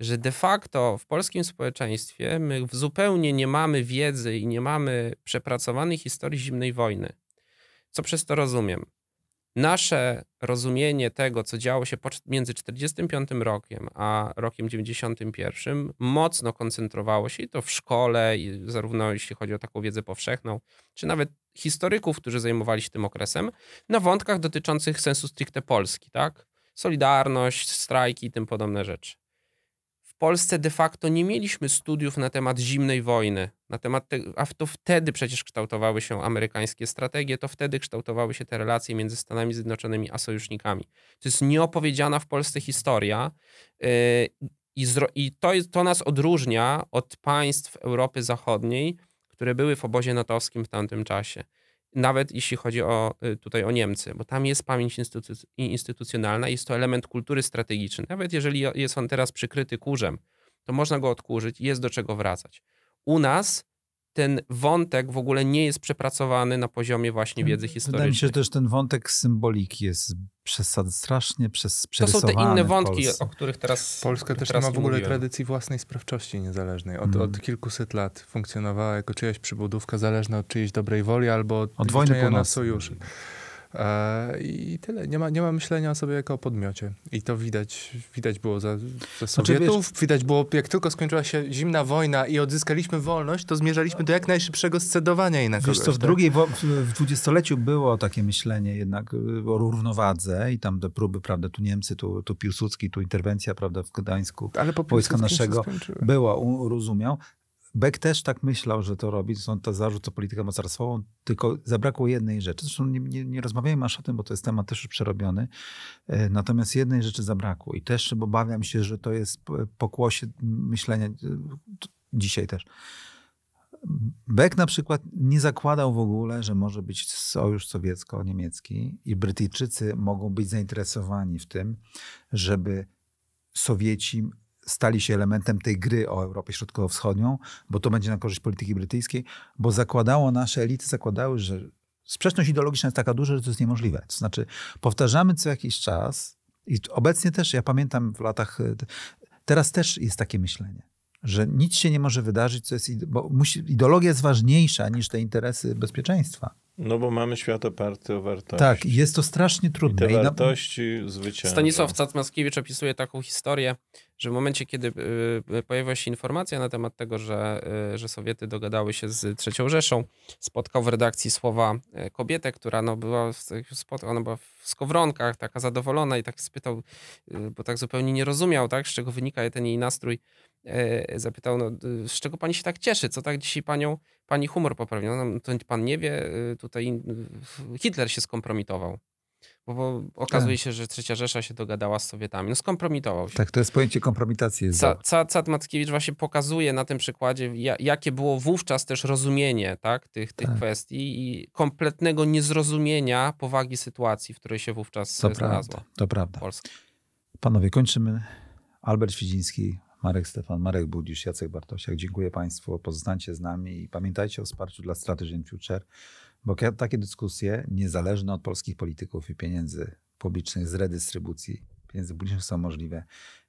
[SPEAKER 2] że de facto w polskim społeczeństwie my zupełnie nie mamy wiedzy i nie mamy przepracowanej historii zimnej wojny. Co przez to rozumiem? nasze rozumienie tego, co działo się między 1945 rokiem a rokiem 91, mocno koncentrowało się i to w szkole, i zarówno jeśli chodzi o taką wiedzę powszechną, czy nawet historyków, którzy zajmowali się tym okresem, na wątkach dotyczących sensu stricte Polski, tak? Solidarność, strajki i tym podobne rzeczy. Polsce de facto nie mieliśmy studiów na temat zimnej wojny, na temat te, a to wtedy przecież kształtowały się amerykańskie strategie, to wtedy kształtowały się te relacje między Stanami Zjednoczonymi a sojusznikami. To jest nieopowiedziana w Polsce historia yy, i, zro, i to, to nas odróżnia od państw Europy Zachodniej, które były w obozie natowskim w tamtym czasie nawet jeśli chodzi o, y, tutaj o Niemcy, bo tam jest pamięć instytuc instytucjonalna, jest to element kultury strategicznej. Nawet jeżeli jest on teraz przykryty kurzem, to można go odkurzyć i jest do czego wracać. U nas ten wątek w ogóle nie jest przepracowany na poziomie właśnie wiedzy historycznej. Wydaje mi się, że
[SPEAKER 1] też ten wątek symboliki jest przesad, strasznie przez To są te inne wątki, o których teraz
[SPEAKER 4] Polska też teraz nie ma w ogóle mówiłem. tradycji własnej sprawczości niezależnej. Od, mm. od kilkuset lat funkcjonowała jako czyjaś przybudówka zależna od czyjejś dobrej woli albo od, od wojny na sojuszy. E, I tyle. Nie ma, nie ma myślenia o sobie jako o podmiocie. I to widać, widać było za, za znaczy, Sowietów. wiesz, widać było, jak tylko skończyła się zimna wojna i odzyskaliśmy wolność, to zmierzaliśmy do jak najszybszego scedowania jej na kogoś, Wiesz co, w tak? drugiej,
[SPEAKER 1] w dwudziestoleciu było takie myślenie jednak y, o równowadze i tam te próby, prawda, tu Niemcy, tu, tu Piłsudski, tu interwencja, prawda, w Gdańsku. Ale po wojska naszego. Było, rozumiał. Beck też tak myślał, że to robi, stąd to zarzuca politykę mocarstwową, tylko zabrakło jednej rzeczy. Zresztą nie, nie, nie rozmawiajmy aż o tym, bo to jest temat też już przerobiony. E, natomiast jednej rzeczy zabrakło i też, bo obawiam się, że to jest pokłosie myślenia e, dzisiaj też. Beck na przykład nie zakładał w ogóle, że może być sojusz sowiecko-niemiecki i Brytyjczycy mogą być zainteresowani w tym, żeby Sowieci stali się elementem tej gry o Europę Środkowo-Wschodnią, bo to będzie na korzyść polityki brytyjskiej, bo zakładało, nasze elity zakładały, że sprzeczność ideologiczna jest taka duża, że to jest niemożliwe. To znaczy, powtarzamy co jakiś czas i obecnie też, ja pamiętam w latach, teraz też jest takie myślenie że nic się nie może wydarzyć, co jest, bo musi, ideologia jest ważniejsza niż te interesy bezpieczeństwa.
[SPEAKER 3] No bo mamy świat oparty o wartości. Tak,
[SPEAKER 1] jest to strasznie trudne. I te wartości
[SPEAKER 3] zwycięstwo. Stanisław Cacmaskiewicz opisuje taką
[SPEAKER 2] historię, że w momencie, kiedy y, y, pojawiła się informacja na temat tego, że, y, że Sowiety dogadały się z Trzecią Rzeszą, spotkał w redakcji słowa kobietę, która no, była, w, ona była w skowronkach, taka zadowolona i tak spytał, bo tak zupełnie nie rozumiał, tak, z czego wynika ten jej nastrój E, zapytał, no, z czego pani się tak cieszy, co tak dzisiaj panią, pani humor poprawił. No, to pan nie wie, y, tutaj y, Hitler się skompromitował. Bo, bo okazuje tak. się, że Trzecia Rzesza się dogadała z Sowietami. No skompromitował
[SPEAKER 1] się. Tak, to jest pojęcie kompromitacji. Jest
[SPEAKER 2] ca, ca, właśnie pokazuje na tym przykładzie, ja, jakie było wówczas też rozumienie tak, tych, tych tak. kwestii i kompletnego niezrozumienia powagi sytuacji, w której się wówczas to znalazła. Prawda, to prawda. Polska.
[SPEAKER 1] Panowie, kończymy. Albert Świdziński, Marek Stefan, Marek Budzisz, Jacek Bartosiak. Dziękuję Państwu, pozostańcie z nami i pamiętajcie o wsparciu dla Strategy in Future, bo takie dyskusje, niezależne od polskich polityków i pieniędzy publicznych z redystrybucji pieniędzy publicznych są możliwe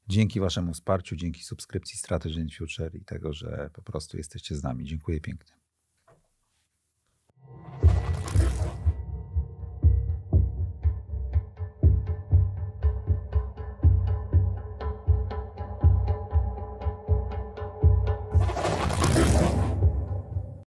[SPEAKER 1] dzięki Waszemu wsparciu, dzięki subskrypcji Strategy in Future i tego, że po prostu jesteście z nami. Dziękuję pięknie.